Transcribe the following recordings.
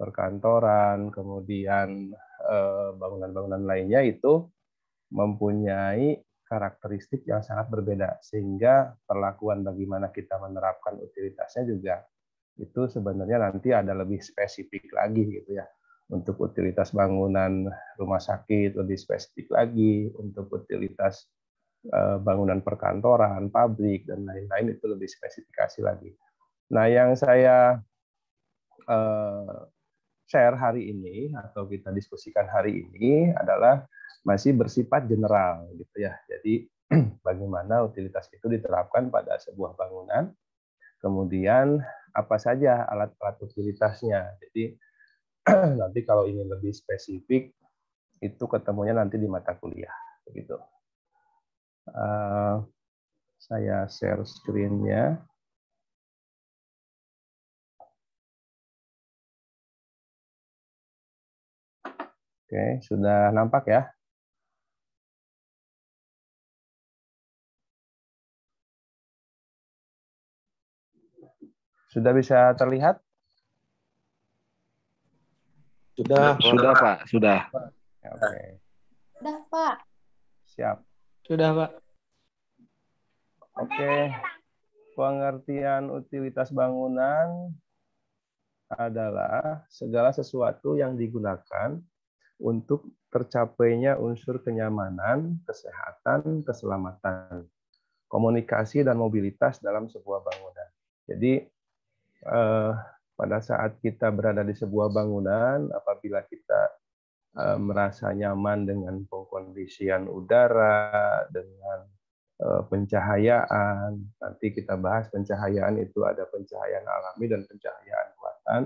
perkantoran, kemudian eh, bangunan-bangunan lainnya itu mempunyai karakteristik yang sangat berbeda sehingga perlakuan bagaimana kita menerapkan utilitasnya juga itu sebenarnya nanti ada lebih spesifik lagi gitu ya untuk utilitas bangunan rumah sakit lebih spesifik lagi untuk utilitas eh, bangunan perkantoran, pabrik dan lain-lain itu lebih spesifikasi lagi. Nah, yang saya uh, share hari ini atau kita diskusikan hari ini adalah masih bersifat general gitu ya. Jadi bagaimana utilitas itu diterapkan pada sebuah bangunan, kemudian apa saja alat-alat utilitasnya. Jadi nanti kalau ingin lebih spesifik itu ketemunya nanti di mata kuliah begitu. Uh, saya share screen-nya. Oke, sudah nampak ya? Sudah bisa terlihat? Sudah, sudah Pak, sudah. Oke. Sudah Pak. Siap. Sudah Pak. Oke. Pengertian utilitas bangunan adalah segala sesuatu yang digunakan untuk tercapainya unsur kenyamanan, kesehatan, keselamatan, komunikasi dan mobilitas dalam sebuah bangunan. Jadi eh, pada saat kita berada di sebuah bangunan, apabila kita eh, merasa nyaman dengan pengkondisian udara, dengan eh, pencahayaan, nanti kita bahas pencahayaan itu ada pencahayaan alami dan pencahayaan buatan,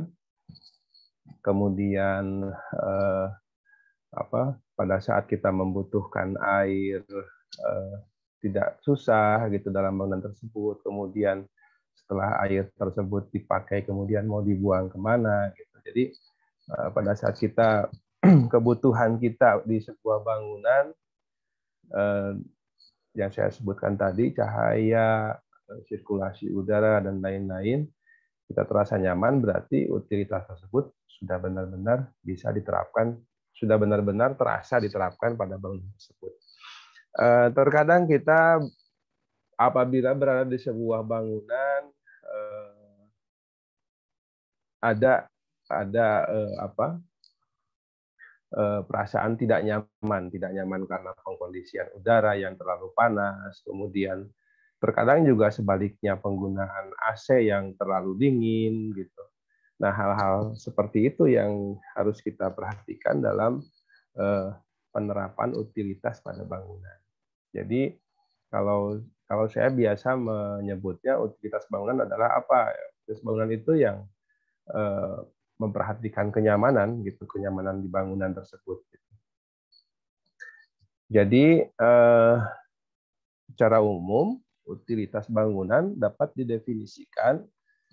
kemudian eh, apa pada saat kita membutuhkan air eh, tidak susah gitu dalam bangunan tersebut kemudian setelah air tersebut dipakai kemudian mau dibuang kemana gitu jadi eh, pada saat kita kebutuhan kita di sebuah bangunan eh, yang saya sebutkan tadi cahaya sirkulasi udara dan lain-lain kita terasa nyaman berarti utilitas tersebut sudah benar-benar bisa diterapkan sudah benar-benar terasa diterapkan pada bangunan tersebut. Eh, terkadang kita apabila berada di sebuah bangunan eh, ada ada eh, apa perasaan tidak nyaman, tidak nyaman karena pengkondisian udara yang terlalu panas, kemudian terkadang juga sebaliknya penggunaan AC yang terlalu dingin gitu. Nah, hal-hal seperti itu yang harus kita perhatikan dalam eh, penerapan utilitas pada bangunan. Jadi kalau kalau saya biasa menyebutnya utilitas bangunan adalah apa? Utilitas bangunan itu yang eh, memperhatikan kenyamanan gitu, kenyamanan di bangunan tersebut. Gitu. Jadi eh, secara umum utilitas bangunan dapat didefinisikan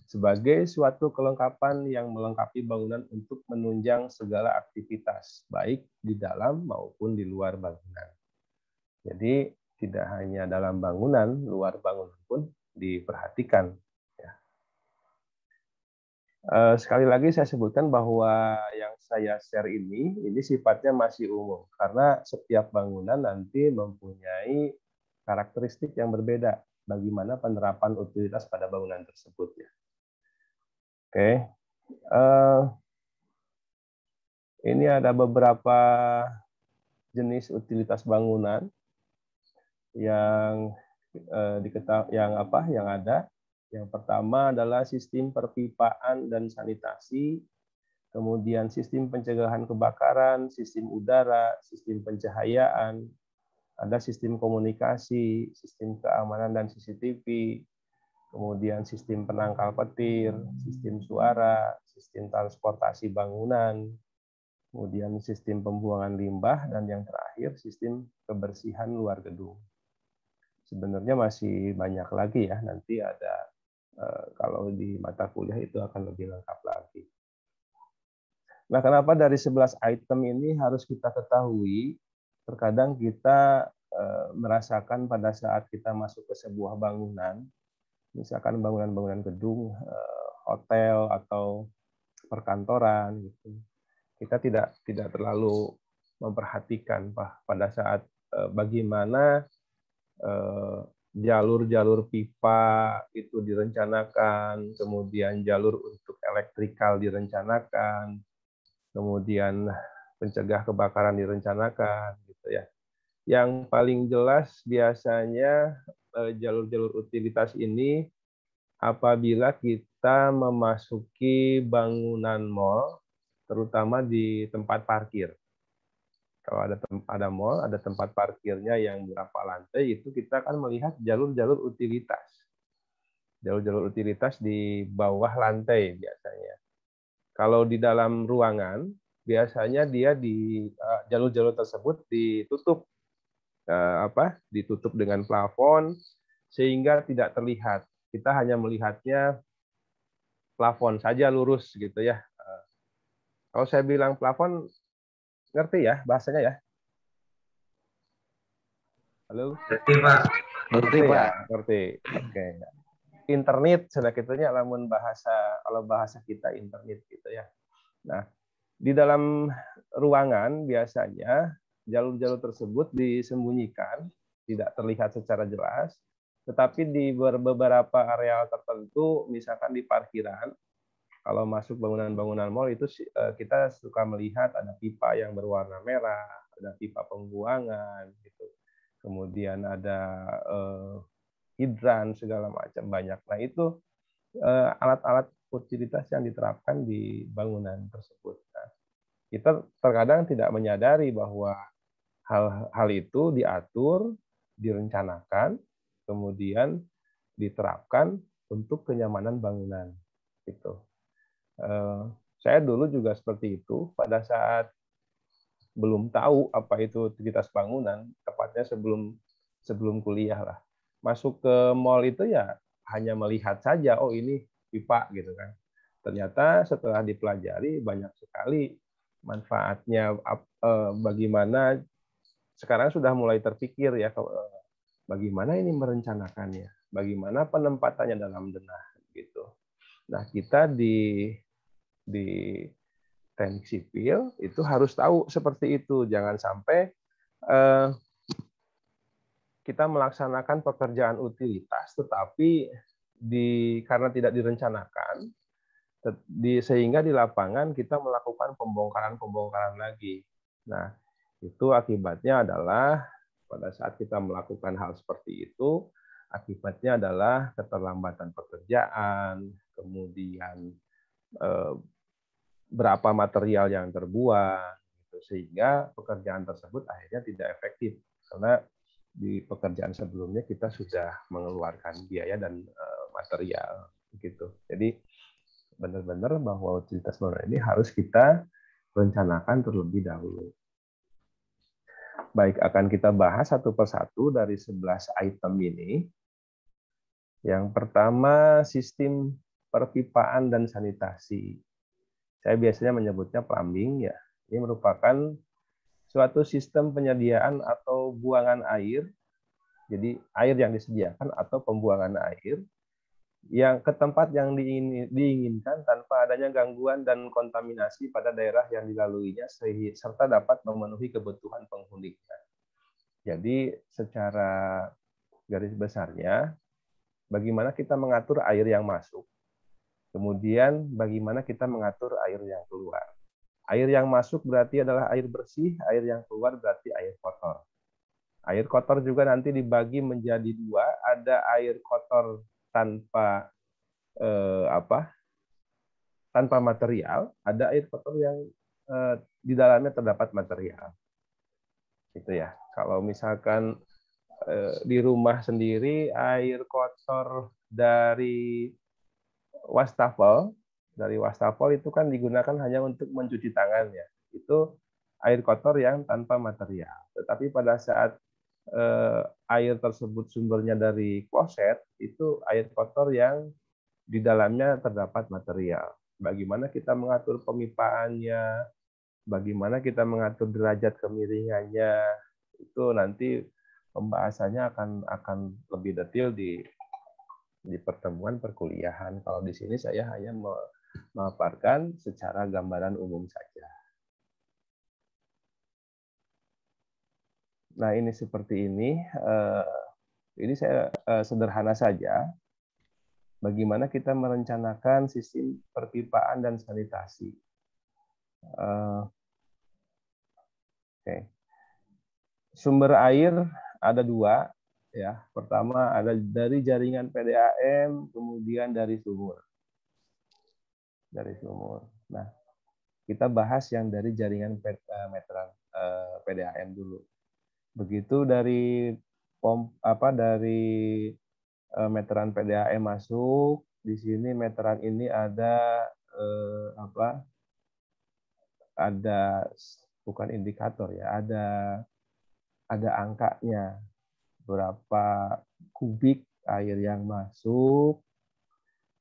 sebagai suatu kelengkapan yang melengkapi bangunan untuk menunjang segala aktivitas, baik di dalam maupun di luar bangunan. Jadi tidak hanya dalam bangunan, luar bangunan pun diperhatikan. Ya. Eh, sekali lagi saya sebutkan bahwa yang saya share ini, ini sifatnya masih umum karena setiap bangunan nanti mempunyai karakteristik yang berbeda bagaimana penerapan utilitas pada bangunan tersebut ya. Oke. Uh, ini ada beberapa jenis utilitas bangunan yang uh, eh, diketahui yang apa yang ada. Yang pertama adalah sistem perpipaan dan sanitasi, kemudian sistem pencegahan kebakaran, sistem udara, sistem pencahayaan, ada sistem komunikasi, sistem keamanan dan CCTV, kemudian sistem penangkal petir, sistem suara, sistem transportasi bangunan, kemudian sistem pembuangan limbah, dan yang terakhir sistem kebersihan luar gedung. Sebenarnya masih banyak lagi ya, nanti ada eh, kalau di mata kuliah itu akan lebih lengkap lagi. Nah, kenapa dari 11 item ini harus kita ketahui? Terkadang kita eh, merasakan pada saat kita masuk ke sebuah bangunan, misalkan bangunan-bangunan gedung, eh, hotel atau perkantoran gitu. Kita tidak tidak terlalu memperhatikan pada saat eh, bagaimana eh, jalur-jalur pipa itu direncanakan, kemudian jalur untuk elektrikal direncanakan, kemudian pencegah kebakaran direncanakan gitu ya. Yang paling jelas biasanya Eh, jalur-jalur utilitas ini apabila kita memasuki bangunan mall, terutama di tempat parkir. Kalau ada ada mall, ada tempat parkirnya yang berapa lantai, itu kita akan melihat jalur-jalur utilitas. Jalur-jalur utilitas di bawah lantai biasanya. Kalau di dalam ruangan, biasanya dia di eh, jalur-jalur tersebut ditutup eh, apa ditutup dengan plafon sehingga tidak terlihat. Kita hanya melihatnya plafon saja lurus gitu ya. Eh, kalau saya bilang plafon ngerti ya bahasanya ya? Halo? Ngerti, Pak. Ngerti, iya, Pak. Ya? Ngerti. Oke. Okay. Internet sedikitnya lamun bahasa kalau bahasa kita internet gitu ya. Nah, di dalam ruangan biasanya jalur-jalur tersebut disembunyikan, tidak terlihat secara jelas, tetapi di beberapa area tertentu, misalkan di parkiran, kalau masuk bangunan-bangunan mall itu eh, kita suka melihat ada pipa yang berwarna merah, ada pipa pembuangan, gitu. kemudian ada eh, hidran segala macam banyak. Nah itu alat eh, alat-alat utilitas yang diterapkan di bangunan tersebut. Nah, kita terkadang tidak menyadari bahwa hal hal itu diatur, direncanakan, kemudian diterapkan untuk kenyamanan bangunan. Itu. Eh, saya dulu juga seperti itu pada saat belum tahu apa itu aktivitas bangunan, tepatnya sebelum sebelum kuliah lah. Masuk ke mall itu ya hanya melihat saja, oh ini pipa gitu kan. Ternyata setelah dipelajari banyak sekali manfaatnya eh, bagaimana sekarang sudah mulai terpikir ya eh, bagaimana ini merencanakannya, bagaimana penempatannya dalam denah gitu. Nah, kita di di teknik sipil itu harus tahu seperti itu, jangan sampai eh, kita melaksanakan pekerjaan utilitas tetapi di karena tidak direncanakan sehingga di lapangan kita melakukan pembongkaran-pembongkaran lagi. Nah, itu akibatnya adalah pada saat kita melakukan hal seperti itu, akibatnya adalah keterlambatan pekerjaan, kemudian eh, berapa material yang terbuat, gitu. sehingga pekerjaan tersebut akhirnya tidak efektif karena di pekerjaan sebelumnya kita sudah mengeluarkan biaya dan eh, material, gitu. Jadi benar-benar bahwa utilitas bangunan ini harus kita rencanakan terlebih dahulu. Baik, akan kita bahas satu persatu dari 11 item ini. Yang pertama, sistem perpipaan dan sanitasi. Saya biasanya menyebutnya plumbing ya. Ini merupakan suatu sistem penyediaan atau buangan air. Jadi air yang disediakan atau pembuangan air yang ke tempat yang diinginkan tanpa adanya gangguan dan kontaminasi pada daerah yang dilaluinya serta dapat memenuhi kebutuhan penghuninya. Jadi secara garis besarnya bagaimana kita mengatur air yang masuk. Kemudian bagaimana kita mengatur air yang keluar. Air yang masuk berarti adalah air bersih, air yang keluar berarti air kotor. Air kotor juga nanti dibagi menjadi dua, ada air kotor tanpa eh, apa tanpa material ada air kotor yang eh, di dalamnya terdapat material gitu ya kalau misalkan eh, di rumah sendiri air kotor dari wastafel dari wastafel itu kan digunakan hanya untuk mencuci tangan ya itu air kotor yang tanpa material tetapi pada saat eh, air tersebut sumbernya dari kloset, itu air kotor yang di dalamnya terdapat material. Bagaimana kita mengatur pemipaannya, bagaimana kita mengatur derajat kemiringannya, itu nanti pembahasannya akan akan lebih detail di di pertemuan perkuliahan. Kalau di sini saya hanya memaparkan secara gambaran umum saja. Nah, ini seperti ini. Eh, ini saya eh, sederhana saja. Bagaimana kita merencanakan sistem perpipaan dan sanitasi. Eh, oke. Sumber air ada dua, ya. Pertama ada dari jaringan PDAM, kemudian dari sumur. Dari sumur. Nah, kita bahas yang dari jaringan meteran PDAM dulu begitu dari pom apa dari uh, meteran PDAM masuk di sini meteran ini ada uh, apa ada bukan indikator ya ada ada angkanya berapa kubik air yang masuk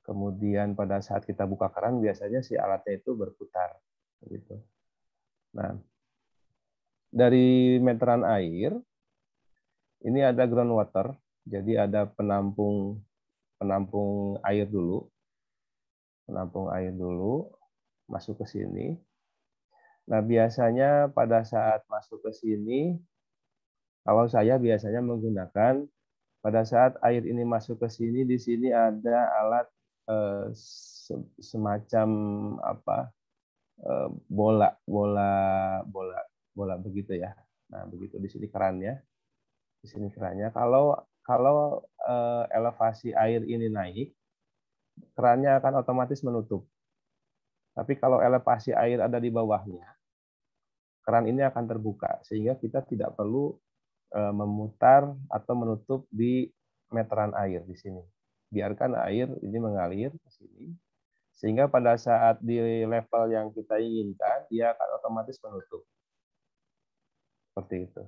kemudian pada saat kita buka keran biasanya si alatnya itu berputar gitu nah dari meteran air ini ada ground water, jadi ada penampung penampung air dulu. Penampung air dulu masuk ke sini. Nah, biasanya pada saat masuk ke sini kalau saya biasanya menggunakan pada saat air ini masuk ke sini di sini ada alat eh, semacam apa? Eh, bola, bola, bola bola begitu ya. Nah, begitu di sini kerannya. Di sini kerannya. Kalau kalau eh, elevasi air ini naik, kerannya akan otomatis menutup. Tapi kalau elevasi air ada di bawahnya, keran ini akan terbuka sehingga kita tidak perlu eh, memutar atau menutup di meteran air di sini. Biarkan air ini mengalir ke sini sehingga pada saat di level yang kita inginkan dia akan otomatis menutup. Seperti itu.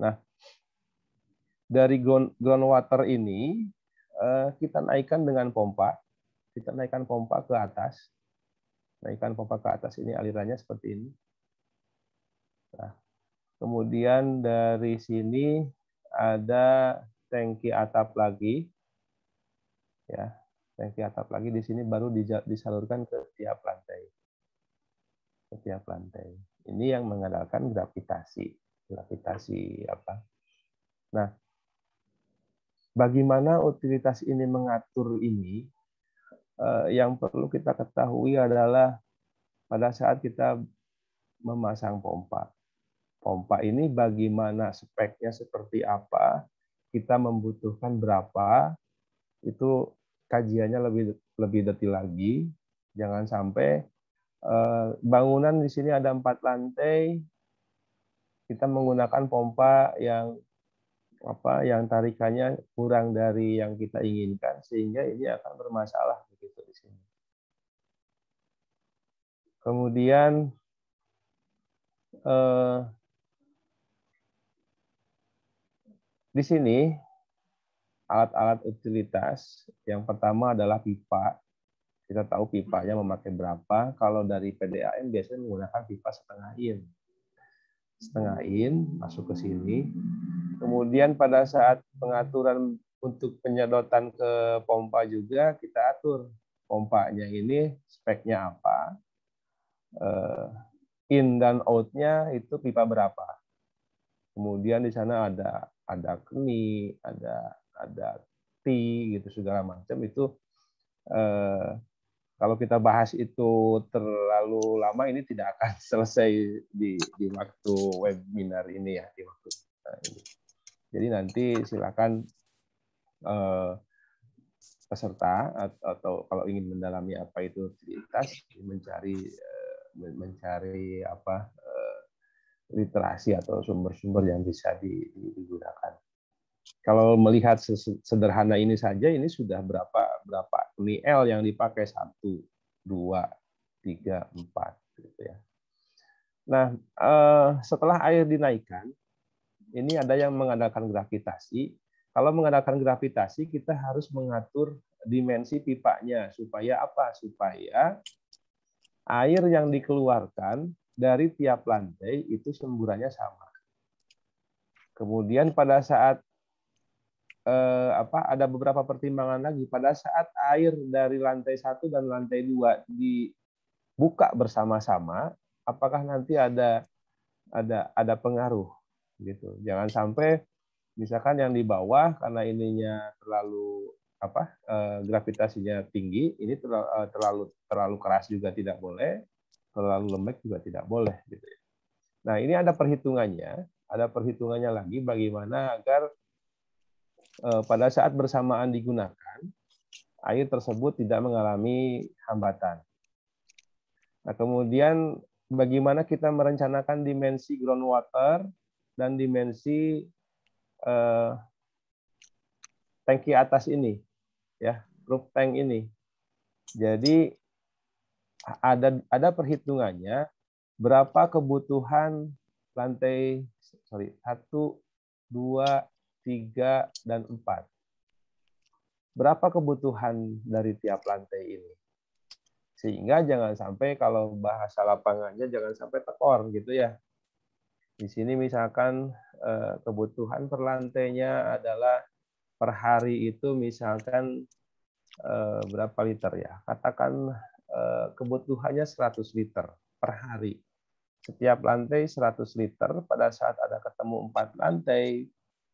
Nah, dari ground water ini eh, kita naikkan dengan pompa. Kita naikkan pompa ke atas. Naikkan pompa ke atas ini alirannya seperti ini. Nah, kemudian dari sini ada tangki atap lagi. Ya, tangki atap lagi di sini baru disalurkan ke tiap lantai. Ke tiap lantai ini yang mengandalkan gravitasi gravitasi apa nah bagaimana utilitas ini mengatur ini eh, yang perlu kita ketahui adalah pada saat kita memasang pompa pompa ini bagaimana speknya seperti apa kita membutuhkan berapa itu kajiannya lebih lebih detil lagi jangan sampai Eh, bangunan di sini ada empat lantai. Kita menggunakan pompa yang apa yang tarikannya kurang dari yang kita inginkan sehingga ini akan bermasalah begitu di sini. Kemudian eh, di sini alat-alat utilitas yang pertama adalah pipa kita tahu pipanya memakai berapa. Kalau dari PDAM biasanya menggunakan pipa setengah in. Setengah in masuk ke sini. Kemudian pada saat pengaturan untuk penyedotan ke pompa juga kita atur pompanya ini speknya apa. Eh, in dan out-nya itu pipa berapa. Kemudian di sana ada ada keni, ada ada T gitu segala macam itu eh, kalau kita bahas itu terlalu lama ini tidak akan selesai di, di waktu webinar ini ya di waktu ini. Jadi nanti silakan eh, peserta atau, atau kalau ingin mendalami apa itu trinitas mencari eh, mencari apa eh, literasi atau sumber-sumber yang bisa di, di, digunakan kalau melihat sederhana ini saja ini sudah berapa berapa ini yang dipakai satu dua tiga empat gitu ya nah eh, setelah air dinaikkan ini ada yang mengandalkan gravitasi kalau mengandalkan gravitasi kita harus mengatur dimensi pipanya supaya apa supaya air yang dikeluarkan dari tiap lantai itu semburannya sama Kemudian pada saat eh, apa ada beberapa pertimbangan lagi pada saat air dari lantai satu dan lantai dua dibuka bersama-sama apakah nanti ada ada ada pengaruh gitu jangan sampai misalkan yang di bawah karena ininya terlalu apa eh, gravitasinya tinggi ini terlalu, eh, terlalu terlalu keras juga tidak boleh terlalu lembek juga tidak boleh gitu ya. nah ini ada perhitungannya ada perhitungannya lagi bagaimana agar Eh, pada saat bersamaan digunakan, air tersebut tidak mengalami hambatan. Nah, kemudian bagaimana kita merencanakan dimensi groundwater dan dimensi eh, tangki atas ini, ya, roof tank ini. Jadi ada ada perhitungannya berapa kebutuhan lantai sorry satu dua 3, dan 4. Berapa kebutuhan dari tiap lantai ini? Sehingga jangan sampai kalau bahasa lapangannya jangan sampai tekor gitu ya. Di sini misalkan eh, kebutuhan per lantainya adalah per hari itu misalkan eh, berapa liter ya? Katakan eh, kebutuhannya 100 liter per hari. Setiap lantai 100 liter, pada saat ada ketemu 4 lantai,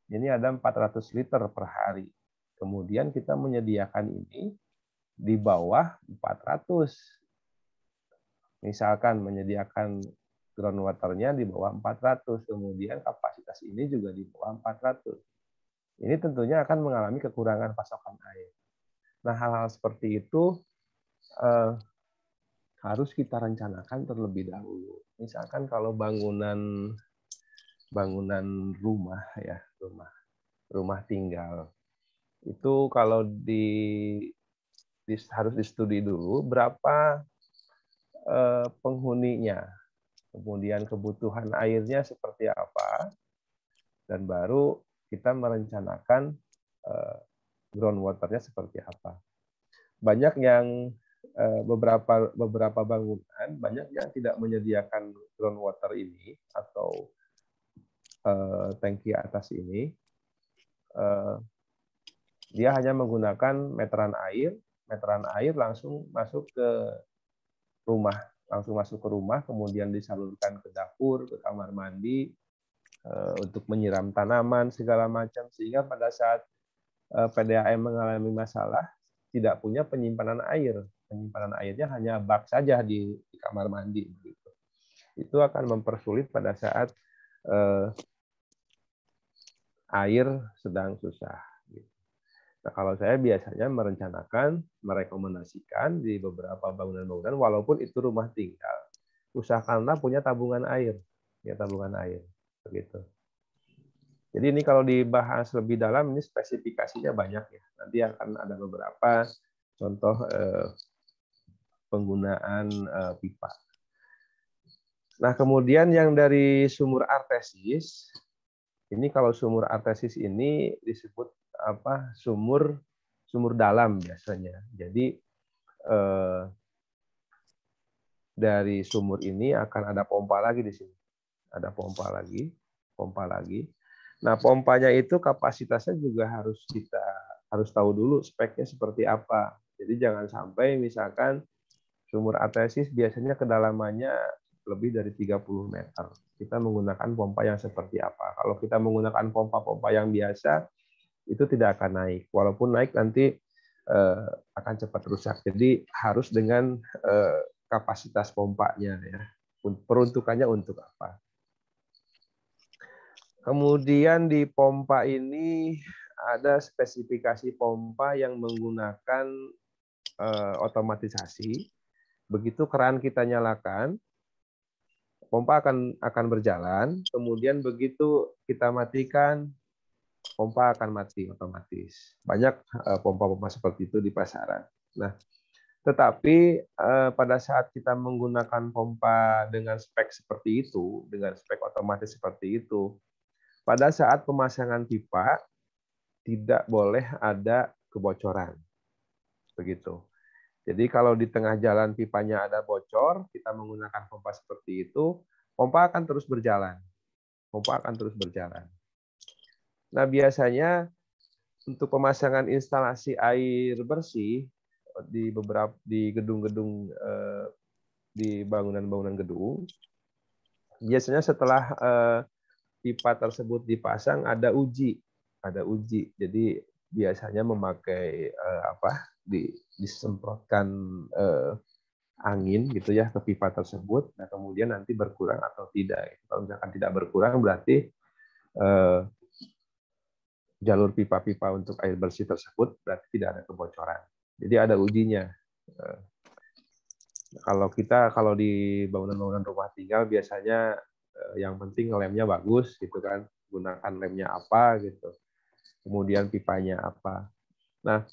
ini ada 400 liter per hari. Kemudian kita menyediakan ini di bawah 400. Misalkan menyediakan groundwaternya di bawah 400, kemudian kapasitas ini juga di bawah 400. Ini tentunya akan mengalami kekurangan pasokan air. Nah, hal-hal seperti itu eh, harus kita rencanakan terlebih dahulu. Misalkan kalau bangunan bangunan rumah ya rumah rumah tinggal itu kalau di, di harus studi dulu berapa eh, penghuninya kemudian kebutuhan airnya seperti apa dan baru kita merencanakan eh, groundwaternya seperti apa banyak yang eh, beberapa beberapa bangunan banyak yang tidak menyediakan groundwater ini atau Eh, tangki atas ini, eh, dia hanya menggunakan meteran air, meteran air langsung masuk ke rumah, langsung masuk ke rumah, kemudian disalurkan ke dapur, ke kamar mandi, eh, untuk menyiram tanaman segala macam, sehingga pada saat PDAM mengalami masalah tidak punya penyimpanan air, penyimpanan airnya hanya bak saja di, kamar mandi Itu akan mempersulit pada saat air sedang susah. Gitu. Nah, kalau saya biasanya merencanakan, merekomendasikan di beberapa bangunan-bangunan, walaupun itu rumah tinggal, usahakanlah punya tabungan air, ya tabungan air, begitu. Jadi ini kalau dibahas lebih dalam, ini spesifikasinya banyak ya. Nanti akan ada beberapa contoh eh, penggunaan eh, pipa. Nah kemudian yang dari sumur artesis ini kalau sumur artesis ini disebut apa? Sumur sumur dalam biasanya. Jadi eh, dari sumur ini akan ada pompa lagi di sini. Ada pompa lagi, pompa lagi. Nah, pompanya itu kapasitasnya juga harus kita harus tahu dulu speknya seperti apa. Jadi jangan sampai misalkan sumur artesis biasanya kedalamannya lebih dari 30 meter. Kita menggunakan pompa yang seperti apa? Kalau kita menggunakan pompa-pompa yang biasa, itu tidak akan naik. Walaupun naik nanti eh, akan cepat rusak. Jadi harus dengan eh, kapasitas pompanya ya. Peruntukannya untuk apa? Kemudian di pompa ini ada spesifikasi pompa yang menggunakan eh, otomatisasi. Begitu keran kita nyalakan, pompa akan akan berjalan, kemudian begitu kita matikan pompa akan mati otomatis. Banyak eh, pompa-pompa seperti itu di pasaran. Nah, tetapi eh, pada saat kita menggunakan pompa dengan spek seperti itu, dengan spek otomatis seperti itu, pada saat pemasangan pipa tidak boleh ada kebocoran. Begitu. Jadi kalau di tengah jalan pipanya ada bocor, kita menggunakan pompa seperti itu, pompa akan terus berjalan. Pompa akan terus berjalan. Nah, biasanya untuk pemasangan instalasi air bersih di beberapa di gedung-gedung eh, di bangunan-bangunan gedung, biasanya setelah eh, pipa tersebut dipasang ada uji, ada uji. Jadi biasanya memakai eh, apa di disemprotkan eh, angin gitu ya ke pipa tersebut, nah kemudian nanti berkurang atau tidak. Kalau misalkan tidak berkurang berarti eh, jalur pipa-pipa untuk air bersih tersebut berarti tidak ada kebocoran. Jadi ada ujinya. Eh, kalau kita kalau di bangunan-bangunan rumah tinggal biasanya eh, yang penting lemnya bagus gitu kan, gunakan lemnya apa gitu, kemudian pipanya apa. Nah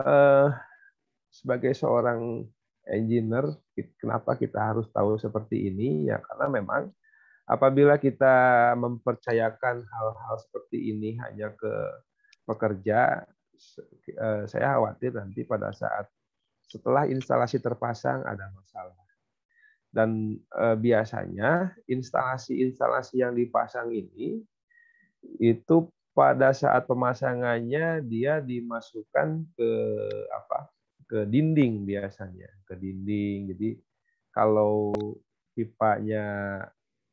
uh, sebagai seorang engineer, kenapa kita harus tahu seperti ini? Ya karena memang apabila kita mempercayakan hal-hal seperti ini hanya ke pekerja, eh, saya khawatir nanti pada saat setelah instalasi terpasang ada masalah. Dan eh, biasanya instalasi-instalasi yang dipasang ini itu pada saat pemasangannya dia dimasukkan ke apa ke dinding biasanya ke dinding jadi kalau pipanya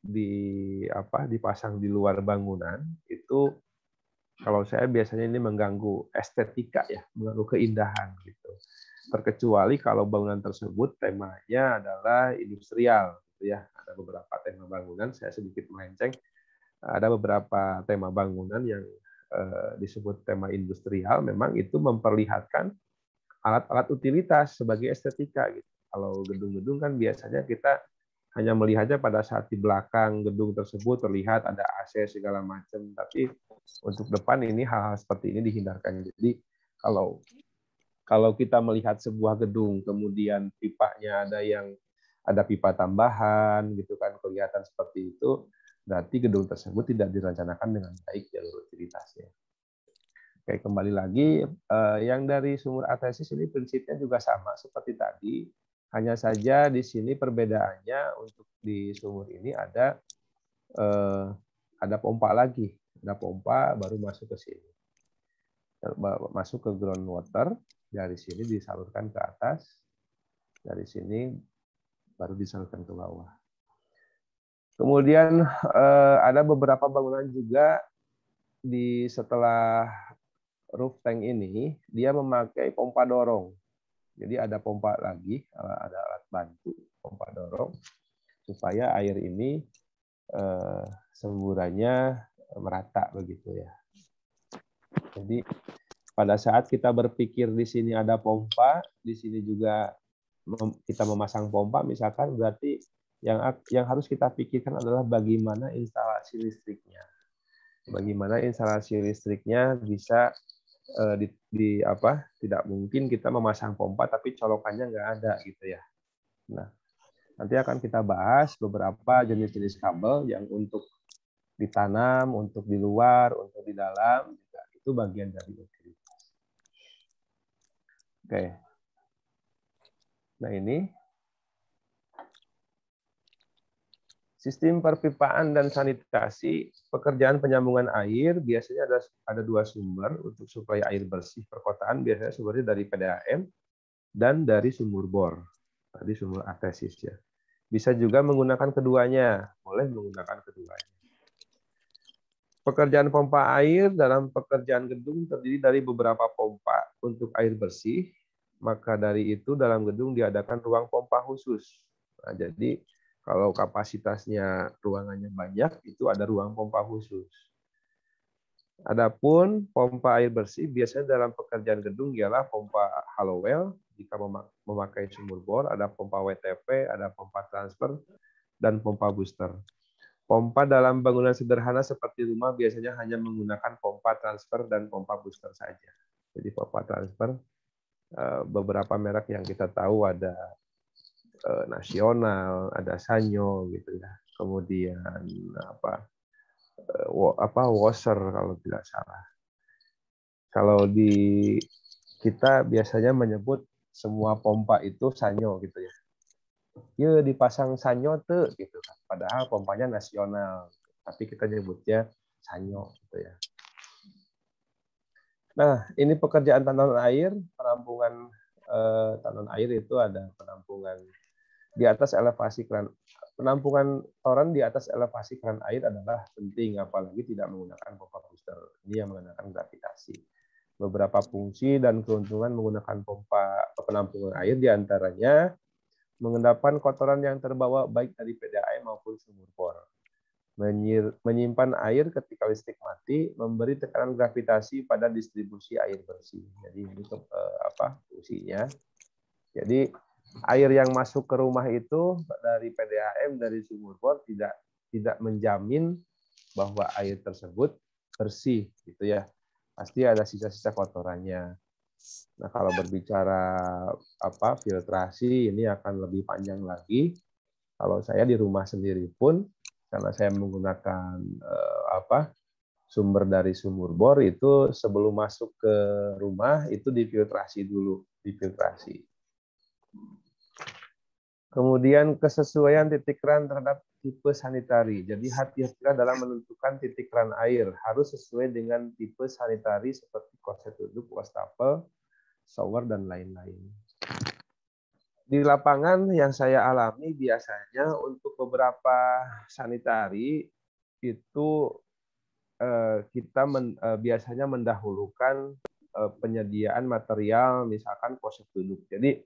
di apa dipasang di luar bangunan itu kalau saya biasanya ini mengganggu estetika ya mengganggu keindahan gitu terkecuali kalau bangunan tersebut temanya adalah industrial gitu ya ada beberapa tema bangunan saya sedikit melenceng ada beberapa tema bangunan yang eh, disebut tema industrial memang itu memperlihatkan alat-alat utilitas sebagai estetika gitu. Kalau gedung-gedung kan biasanya kita hanya melihatnya pada saat di belakang gedung tersebut terlihat ada AC segala macam, tapi untuk depan ini hal-hal seperti ini dihindarkan. Jadi kalau kalau kita melihat sebuah gedung kemudian pipanya ada yang ada pipa tambahan gitu kan kelihatan seperti itu Berarti gedung tersebut tidak direncanakan dengan baik jalur utilitasnya. Oke, kembali lagi eh, yang dari sumur atesis ini prinsipnya juga sama seperti tadi, hanya saja di sini perbedaannya untuk di sumur ini ada eh, ada pompa lagi, ada pompa baru masuk ke sini. Masuk ke ground water dari sini disalurkan ke atas, dari sini baru disalurkan ke bawah. Kemudian eh, ada beberapa bangunan juga di setelah roof tank ini dia memakai pompa dorong. Jadi ada pompa lagi, ada alat bantu pompa dorong supaya air ini eh, semburannya merata begitu ya. Jadi pada saat kita berpikir di sini ada pompa, di sini juga kita memasang pompa misalkan berarti yang yang harus kita pikirkan adalah bagaimana instalasi listriknya. Bagaimana instalasi listriknya bisa uh, di, di apa? Tidak mungkin kita memasang pompa tapi colokannya nggak ada gitu ya. Nah, nanti akan kita bahas beberapa jenis-jenis kabel yang untuk ditanam, untuk di luar, untuk di dalam juga itu bagian dari utilitas. Oke. Nah, ini Sistem perpipaan dan sanitasi, pekerjaan penyambungan air biasanya ada ada dua sumber untuk suplai air bersih perkotaan biasanya sumbernya dari PDAM dan dari sumur bor. Tadi sumur artesis ya. Bisa juga menggunakan keduanya, boleh menggunakan keduanya. Pekerjaan pompa air dalam pekerjaan gedung terdiri dari beberapa pompa untuk air bersih, maka dari itu dalam gedung diadakan ruang pompa khusus. Nah, jadi kalau kapasitasnya ruangannya banyak, itu ada ruang pompa khusus. Adapun pompa air bersih biasanya dalam pekerjaan gedung ialah pompa hollow well jika memakai sumur bor, ada pompa WTP, ada pompa transfer, dan pompa booster. Pompa dalam bangunan sederhana seperti rumah biasanya hanya menggunakan pompa transfer dan pompa booster saja. Jadi pompa transfer eh, beberapa merek yang kita tahu ada eh, nasional, ada Sanyo gitu ya. Kemudian apa eh, wo, apa Wasser kalau tidak salah. Kalau di kita biasanya menyebut semua pompa itu Sanyo gitu ya. Ya dipasang Sanyo tuh gitu kan. Padahal pompanya nasional, tapi kita nyebutnya Sanyo gitu ya. Nah, ini pekerjaan tanaman air, penampungan eh, tanaman air itu ada penampungan di atas elevasi keran penampungan toran di atas elevasi keran air adalah penting apalagi tidak menggunakan pompa booster ini yang menggunakan gravitasi beberapa fungsi dan keuntungan menggunakan pompa penampungan air diantaranya mengendapkan kotoran yang terbawa baik dari PDAM maupun sumur bor menyimpan air ketika listrik mati memberi tekanan gravitasi pada distribusi air bersih jadi ini eh, apa fungsinya jadi air yang masuk ke rumah itu dari PDAM dari sumur bor tidak tidak menjamin bahwa air tersebut bersih gitu ya pasti ada sisa-sisa kotorannya nah kalau berbicara apa filtrasi ini akan lebih panjang lagi kalau saya di rumah sendiri pun karena saya menggunakan eh, apa sumber dari sumur bor itu sebelum masuk ke rumah itu difiltrasi dulu difiltrasi Kemudian kesesuaian titik keran terhadap tipe sanitari. Jadi hati hati dalam menentukan titik keran air. Harus sesuai dengan tipe sanitari seperti kloset duduk, wastafel, shower, dan lain-lain. Di lapangan yang saya alami biasanya untuk beberapa sanitari itu eh, kita men, eh, biasanya mendahulukan eh, penyediaan material misalkan kloset duduk. Jadi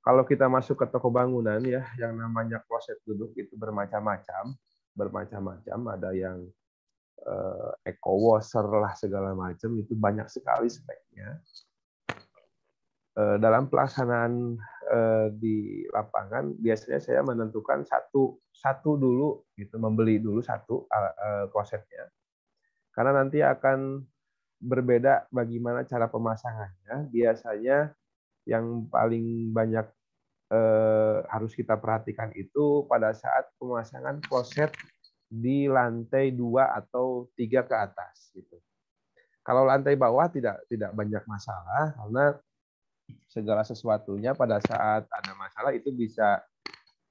kalau kita masuk ke toko bangunan ya, yang namanya kloset duduk itu bermacam-macam, bermacam-macam. Ada yang uh, eco washer lah segala macam itu banyak sekali speknya. uh, dalam pelaksanaan uh, di lapangan biasanya saya menentukan satu satu dulu, gitu membeli dulu satu uh, klosetnya, karena nanti akan berbeda bagaimana cara pemasangannya. Biasanya yang paling banyak eh, harus kita perhatikan itu pada saat pemasangan kloset di lantai dua atau tiga ke atas gitu. Kalau lantai bawah tidak tidak banyak masalah karena segala sesuatunya pada saat ada masalah itu bisa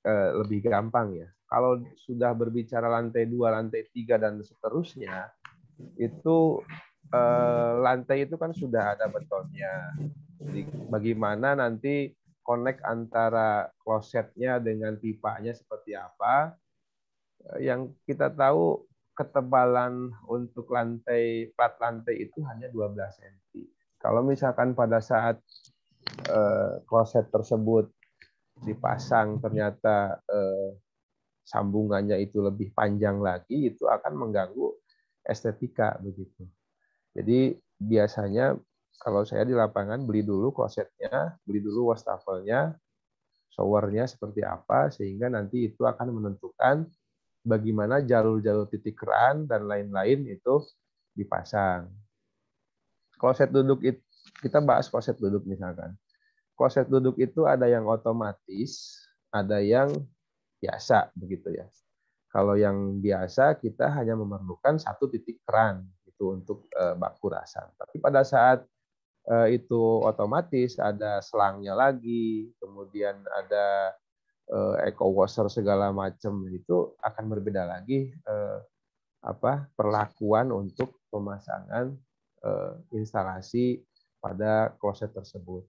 eh, lebih gampang ya. Kalau sudah berbicara lantai dua, lantai tiga dan seterusnya itu eh, lantai itu kan sudah ada betonnya, jadi bagaimana nanti connect antara klosetnya dengan pipanya seperti apa. Eh, yang kita tahu ketebalan untuk lantai plat lantai itu hanya 12 cm. Kalau misalkan pada saat kloset eh, kloset tersebut dipasang ternyata uh, sambungannya itu lebih panjang lagi itu akan mengganggu estetika begitu. Jadi biasanya kalau saya di lapangan beli dulu klosetnya, beli dulu wastafelnya, showernya seperti apa, sehingga nanti itu akan menentukan bagaimana jalur-jalur titik keran dan lain-lain itu dipasang. Kloset duduk itu, kita bahas kloset duduk misalkan. Kloset duduk itu ada yang otomatis, ada yang biasa begitu ya. Kalau yang biasa kita hanya memerlukan satu titik keran itu untuk eh, baku rasa. Tapi pada saat Eh, itu otomatis ada selangnya lagi, kemudian ada eh, eco washer segala macam itu akan berbeda lagi eh, apa perlakuan untuk pemasangan instalasi pada kloset tersebut.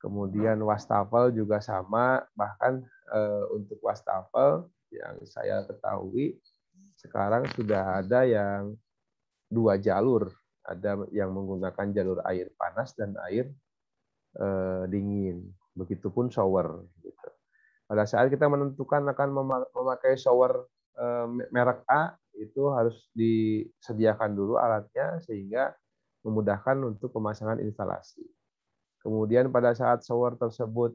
Kemudian wastafel juga sama, bahkan untuk wastafel yang saya ketahui sekarang sudah ada yang dua jalur ada yang menggunakan jalur air panas dan air eh, dingin. Begitupun shower. Gitu. Pada saat kita menentukan akan memakai shower eh, merek A, itu harus disediakan dulu alatnya sehingga memudahkan untuk pemasangan instalasi. Kemudian pada saat shower tersebut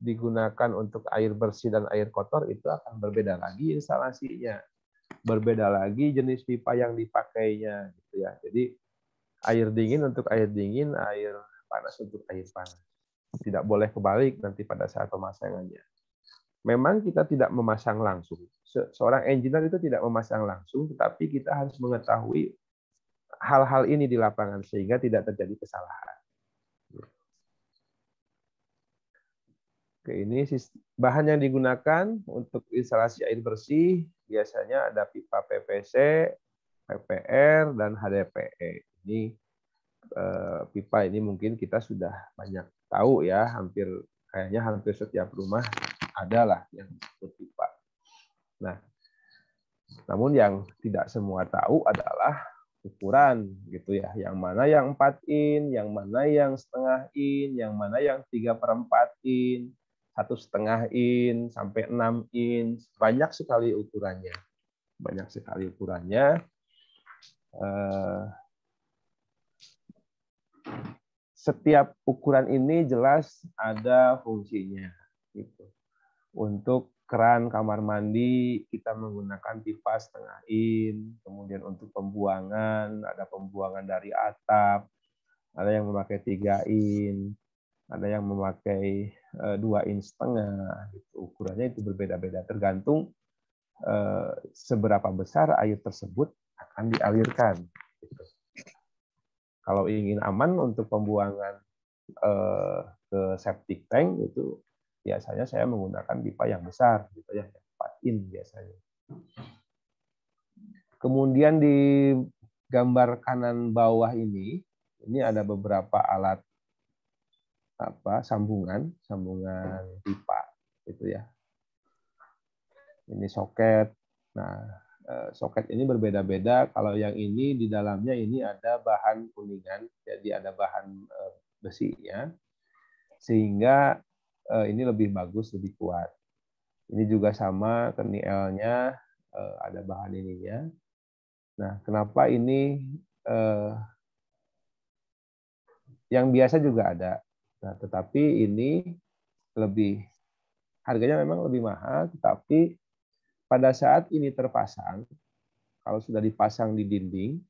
digunakan untuk air bersih dan air kotor itu akan berbeda lagi instalasinya berbeda lagi jenis pipa yang dipakainya gitu ya. Jadi air dingin untuk air dingin, air panas untuk air panas. Tidak boleh kebalik nanti pada saat pemasangannya. Memang kita tidak memasang langsung. Seorang engineer itu tidak memasang langsung, tetapi kita harus mengetahui hal-hal ini di lapangan sehingga tidak terjadi kesalahan. Oke, ini Bahan yang digunakan untuk instalasi air bersih biasanya ada pipa PVC, PPR, dan HDPE. Ini eh, pipa ini mungkin kita sudah banyak tahu ya, hampir kayaknya hampir setiap rumah adalah yang disebut pipa. Nah, namun yang tidak semua tahu adalah ukuran gitu ya. Yang mana yang 4 in, yang mana yang setengah in, yang mana yang 3 per 4 in, satu setengah in sampai 6 in banyak sekali ukurannya banyak sekali ukurannya eh, setiap ukuran ini jelas ada fungsinya gitu untuk keran kamar mandi kita menggunakan pipa setengah in, kemudian untuk pembuangan ada pembuangan dari atap, ada yang memakai tiga in, ada yang memakai eh, dua inch setengah gitu. ukurannya itu berbeda-beda tergantung eh, seberapa besar air tersebut akan dialirkan gitu. kalau ingin aman untuk pembuangan eh, ke septic tank itu biasanya saya menggunakan pipa yang besar gitu ya 4 in biasanya kemudian di gambar kanan bawah ini ini ada beberapa alat apa sambungan sambungan pipa gitu ya ini soket nah eh, soket ini berbeda-beda kalau yang ini di dalamnya ini ada bahan kuningan jadi ada bahan eh, besinya sehingga eh, ini lebih bagus lebih kuat ini juga sama kenielnya ada bahan ininya nah kenapa ini yang biasa juga ada Nah, tetapi ini lebih harganya memang lebih mahal, tetapi pada saat ini terpasang, kalau sudah dipasang di dinding,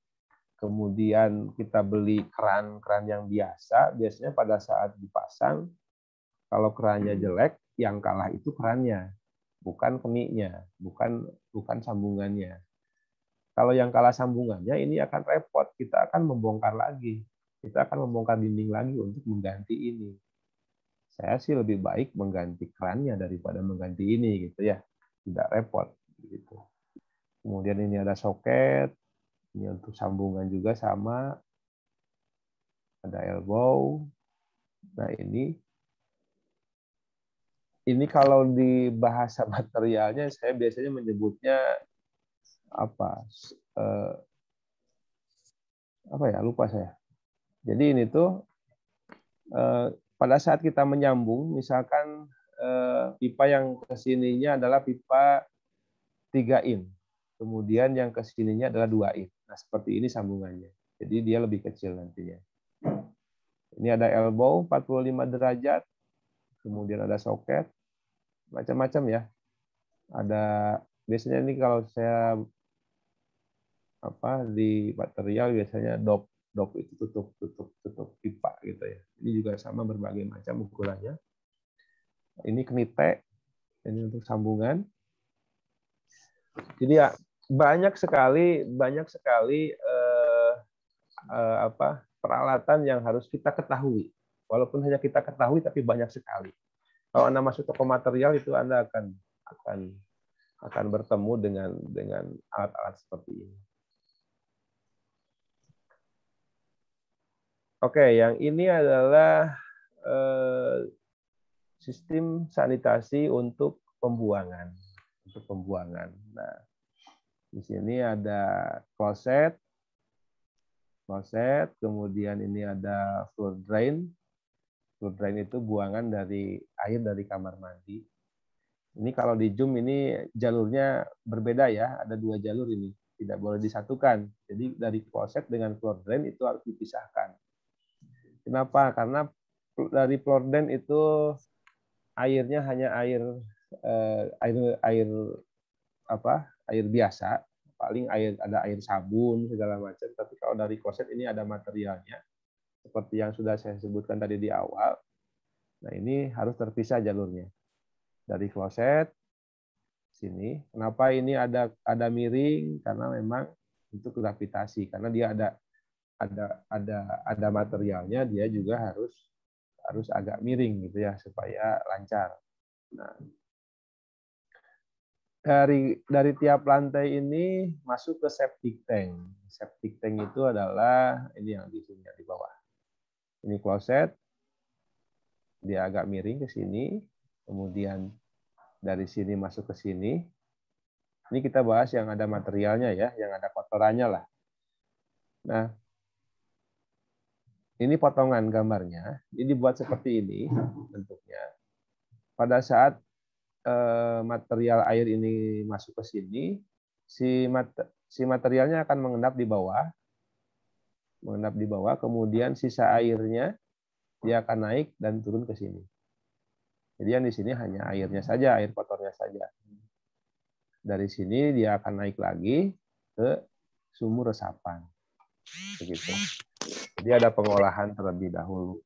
kemudian kita beli keran-keran yang biasa, biasanya pada saat dipasang, kalau kerannya jelek, yang kalah itu kerannya, bukan kemiknya, bukan bukan sambungannya. Kalau yang kalah sambungannya, ini akan repot, kita akan membongkar lagi kita akan membongkar dinding lagi untuk mengganti ini. Saya sih lebih baik mengganti kerannya daripada mengganti ini gitu ya. Tidak repot gitu. Kemudian ini ada soket, ini untuk sambungan juga sama. Ada elbow. Nah, ini ini kalau di bahasa materialnya saya biasanya menyebutnya apa eh, apa ya lupa saya jadi ini tuh eh, pada saat kita menyambung, misalkan eh, pipa yang kesininya adalah pipa 3 in, kemudian yang kesininya adalah 2 in. Nah seperti ini sambungannya. Jadi dia lebih kecil nantinya. Ini ada elbow 45 derajat, kemudian ada soket, macam-macam ya. Ada biasanya ini kalau saya apa di material biasanya dop dok itu tutup tutup tutup pipa gitu ya ini juga sama berbagai macam ukurannya ini knite ini untuk sambungan jadi ya banyak sekali banyak sekali eh, eh, apa peralatan yang harus kita ketahui walaupun hanya kita ketahui tapi banyak sekali kalau anda masuk toko material itu anda akan akan akan bertemu dengan dengan alat-alat seperti ini Oke, okay, yang ini adalah eh, sistem sanitasi untuk pembuangan, untuk pembuangan. Nah, di sini ada kloset, kloset, kemudian ini ada floor drain. Floor drain itu buangan dari air dari kamar mandi. Ini kalau di Zoom ini jalurnya berbeda ya, ada dua jalur ini, tidak boleh disatukan. Jadi dari kloset dengan floor drain itu harus dipisahkan Kenapa? Karena dari Plorden itu airnya hanya air eh, air air apa? air biasa, paling air ada air sabun segala macam, tapi kalau dari kloset ini ada materialnya seperti yang sudah saya sebutkan tadi di awal. Nah, ini harus terpisah jalurnya. Dari kloset sini. Kenapa ini ada ada miring? Karena memang untuk gravitasi karena dia ada ada ada ada materialnya dia juga harus harus agak miring gitu ya supaya lancar. Nah, dari dari tiap lantai ini masuk ke septic tank. Septic tank itu adalah ini yang di sini di bawah. Ini kloset. Dia agak miring ke sini, kemudian dari sini masuk ke sini. Ini kita bahas yang ada materialnya ya, yang ada kotorannya lah. Nah, ini potongan gambarnya, ini dibuat seperti ini bentuknya. Pada saat eh, material air ini masuk ke sini, si, mat, si materialnya akan mengendap di bawah, mengendap di bawah, kemudian sisa airnya dia akan naik dan turun ke sini. Jadi yang di sini hanya airnya saja, air kotornya saja. Dari sini dia akan naik lagi ke sumur resapan. Begitu. Jadi ada pengolahan terlebih dahulu.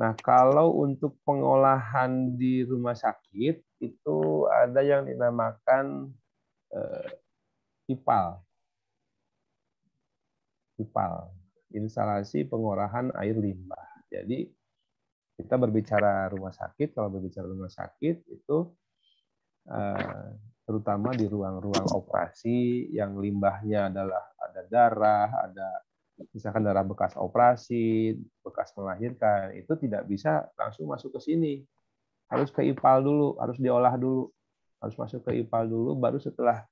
Nah, kalau untuk pengolahan di rumah sakit itu ada yang dinamakan eh, IPAL. IPAL, instalasi pengolahan air limbah. Jadi kita berbicara rumah sakit, kalau berbicara rumah sakit itu eh, terutama di ruang-ruang operasi yang limbahnya adalah ada darah, ada misalkan darah bekas operasi, bekas melahirkan, itu tidak bisa langsung masuk ke sini. Harus ke IPAL dulu, harus diolah dulu. Harus masuk ke IPAL dulu, baru setelah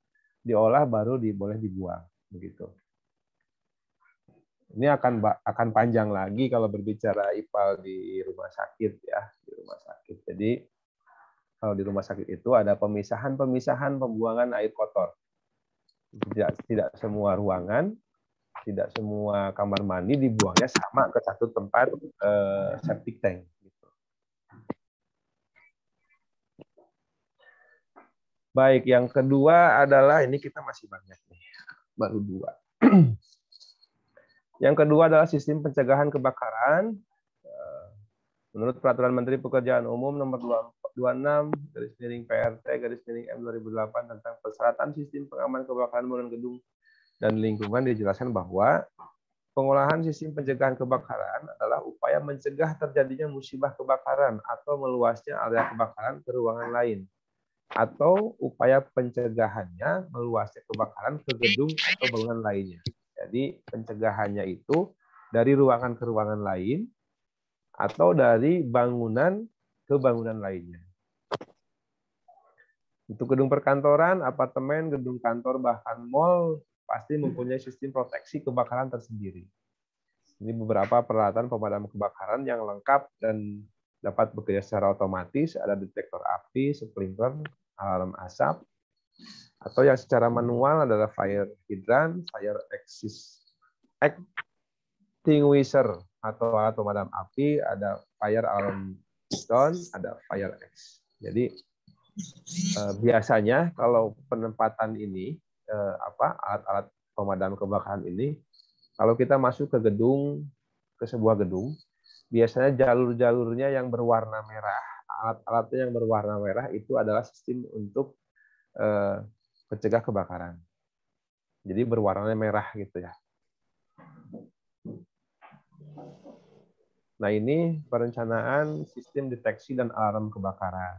diolah baru di, boleh dibuang. Begitu. Ini akan akan panjang lagi kalau berbicara IPAL di rumah sakit ya, di rumah sakit. Jadi kalau di rumah sakit itu ada pemisahan-pemisahan pembuangan air kotor. Tidak tidak semua ruangan tidak semua kamar mandi dibuangnya sama ke satu tempat eh, septic tank. Gitu. Baik, yang kedua adalah ini kita masih banyak nih, baru dua. yang kedua adalah sistem pencegahan kebakaran. Eh, menurut Peraturan Menteri Pekerjaan Umum Nomor 26 garis miring PRT garis miring M 2008 tentang persyaratan sistem pengaman kebakaran bangunan gedung dan lingkungan dijelaskan bahwa Pengolahan sistem pencegahan kebakaran adalah upaya mencegah terjadinya musibah kebakaran atau meluasnya area kebakaran ke ruangan lain atau upaya pencegahannya meluasnya kebakaran ke gedung atau bangunan lainnya. Jadi pencegahannya itu dari ruangan ke ruangan lain atau dari bangunan ke bangunan lainnya. Untuk gedung perkantoran, apartemen, gedung kantor, bahkan mall pasti hmm. mempunyai sistem proteksi kebakaran tersendiri. Ini beberapa peralatan pemadam kebakaran yang lengkap dan dapat bekerja secara otomatis, ada detektor api, sprinkler, alarm asap, atau yang secara manual adalah fire hydrant, fire exis, extinguisher, atau alat pemadam api, ada fire alarm stone, ada fire X. Jadi eh, biasanya kalau penempatan ini Eh, apa alat-alat pemadam kebakaran ini kalau kita masuk ke gedung ke sebuah gedung biasanya jalur-jalurnya yang berwarna merah alat-alatnya yang berwarna merah itu adalah sistem untuk eh, pencegah kebakaran jadi berwarnanya merah gitu ya Nah ini perencanaan sistem deteksi dan alarm kebakaran.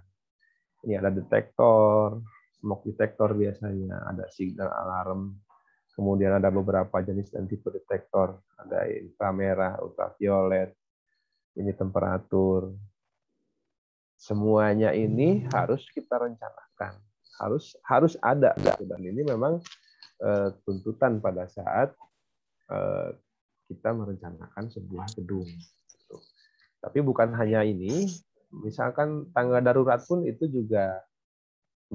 Ini ada detektor, smoke detector biasanya, ada signal alarm, kemudian ada beberapa jenis dan tipe detektor, ada inframerah, ultraviolet, ini temperatur. Semuanya ini harus kita rencanakan, harus harus ada dan ini memang eh, tuntutan pada saat eh, kita merencanakan sebuah gedung. Tapi bukan hanya ini, misalkan tangga darurat pun itu juga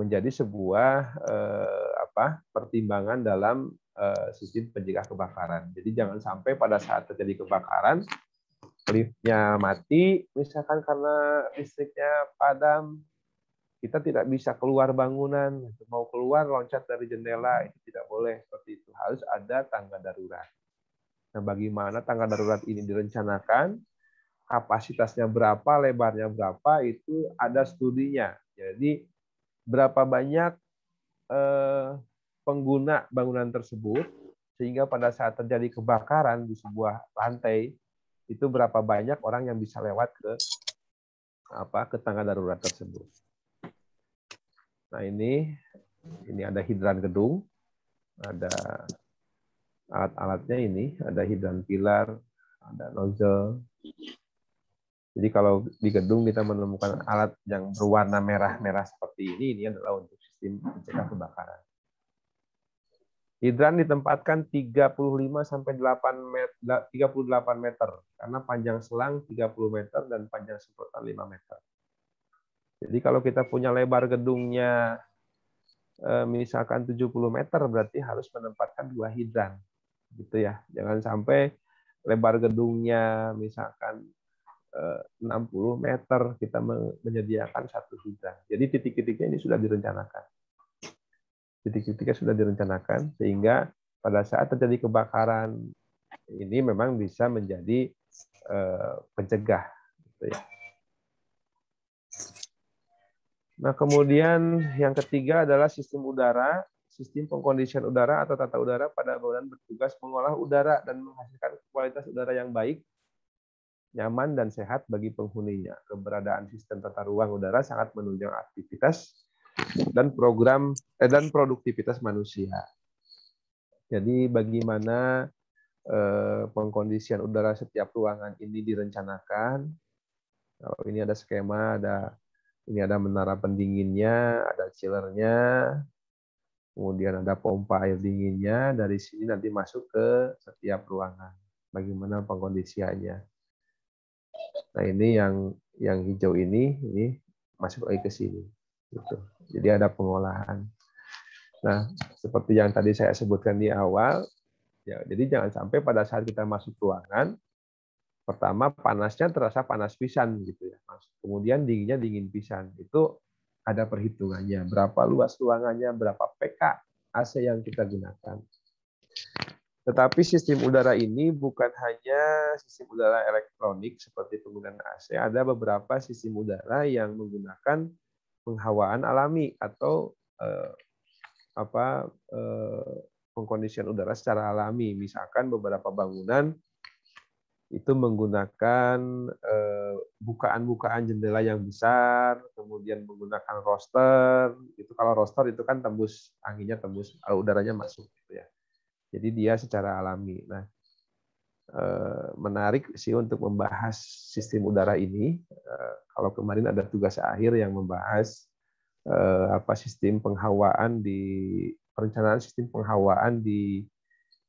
menjadi sebuah eh, apa pertimbangan dalam eh, sistem pencegah kebakaran. Jadi jangan sampai pada saat terjadi kebakaran liftnya mati, misalkan karena listriknya padam, kita tidak bisa keluar bangunan, gitu. mau keluar loncat dari jendela itu tidak boleh seperti itu. Harus ada tangga darurat. Nah, bagaimana tangga darurat ini direncanakan? Kapasitasnya berapa, lebarnya berapa? Itu ada studinya. Jadi berapa banyak eh, pengguna bangunan tersebut sehingga pada saat terjadi kebakaran di sebuah lantai itu berapa banyak orang yang bisa lewat ke apa ke tangga darurat tersebut. Nah ini ini ada hidran gedung, ada alat-alatnya ini, ada hidran pilar, ada nozzle, jadi kalau di gedung kita menemukan alat yang berwarna merah-merah seperti ini, ini adalah untuk sistem pencegah kebakaran. Hidran ditempatkan 35 sampai 8 meter, 38 meter karena panjang selang 30 meter dan panjang semprotan 5 meter. Jadi kalau kita punya lebar gedungnya eh, misalkan 70 meter berarti harus menempatkan dua hidran. Gitu ya. Jangan sampai lebar gedungnya misalkan 60 eh, meter kita menyediakan satu sudah. Jadi titik-titiknya ini sudah direncanakan. Titik-titiknya sudah direncanakan sehingga pada saat terjadi kebakaran ini memang bisa menjadi eh, pencegah. Gitu ya. Nah kemudian yang ketiga adalah sistem udara, sistem pengkondisian udara atau tata udara pada bangunan bertugas mengolah udara dan menghasilkan kualitas udara yang baik nyaman dan sehat bagi penghuninya. Keberadaan sistem tata ruang udara sangat menunjang aktivitas dan program eh, dan produktivitas manusia. Jadi bagaimana eh, pengkondisian udara setiap ruangan ini direncanakan? Kalau ini ada skema, ada ini ada menara pendinginnya, ada chillernya, kemudian ada pompa air dinginnya. Dari sini nanti masuk ke setiap ruangan. Bagaimana pengkondisiannya? Nah ini yang yang hijau ini ini masuk lagi ke sini. Gitu. Jadi ada pengolahan. Nah seperti yang tadi saya sebutkan di awal, ya jadi jangan sampai pada saat kita masuk ruangan, pertama panasnya terasa panas pisan gitu ya, kemudian dinginnya dingin pisan. Itu ada perhitungannya berapa luas ruangannya, berapa pk AC yang kita gunakan. Tetapi sistem udara ini bukan hanya sistem udara elektronik seperti penggunaan AC, ada beberapa sistem udara yang menggunakan penghawaan alami atau eh, apa eh, pengkondisian udara secara alami. Misalkan beberapa bangunan itu menggunakan eh, bukaan-bukaan eh, jendela yang besar, kemudian menggunakan roster. Itu kalau roster itu kan tembus anginnya tembus, eh, udaranya masuk gitu ya jadi dia secara alami. Nah, eh, menarik sih untuk membahas sistem udara ini. Eh, kalau kemarin ada tugas akhir yang membahas eh, apa sistem penghawaan di perencanaan sistem penghawaan di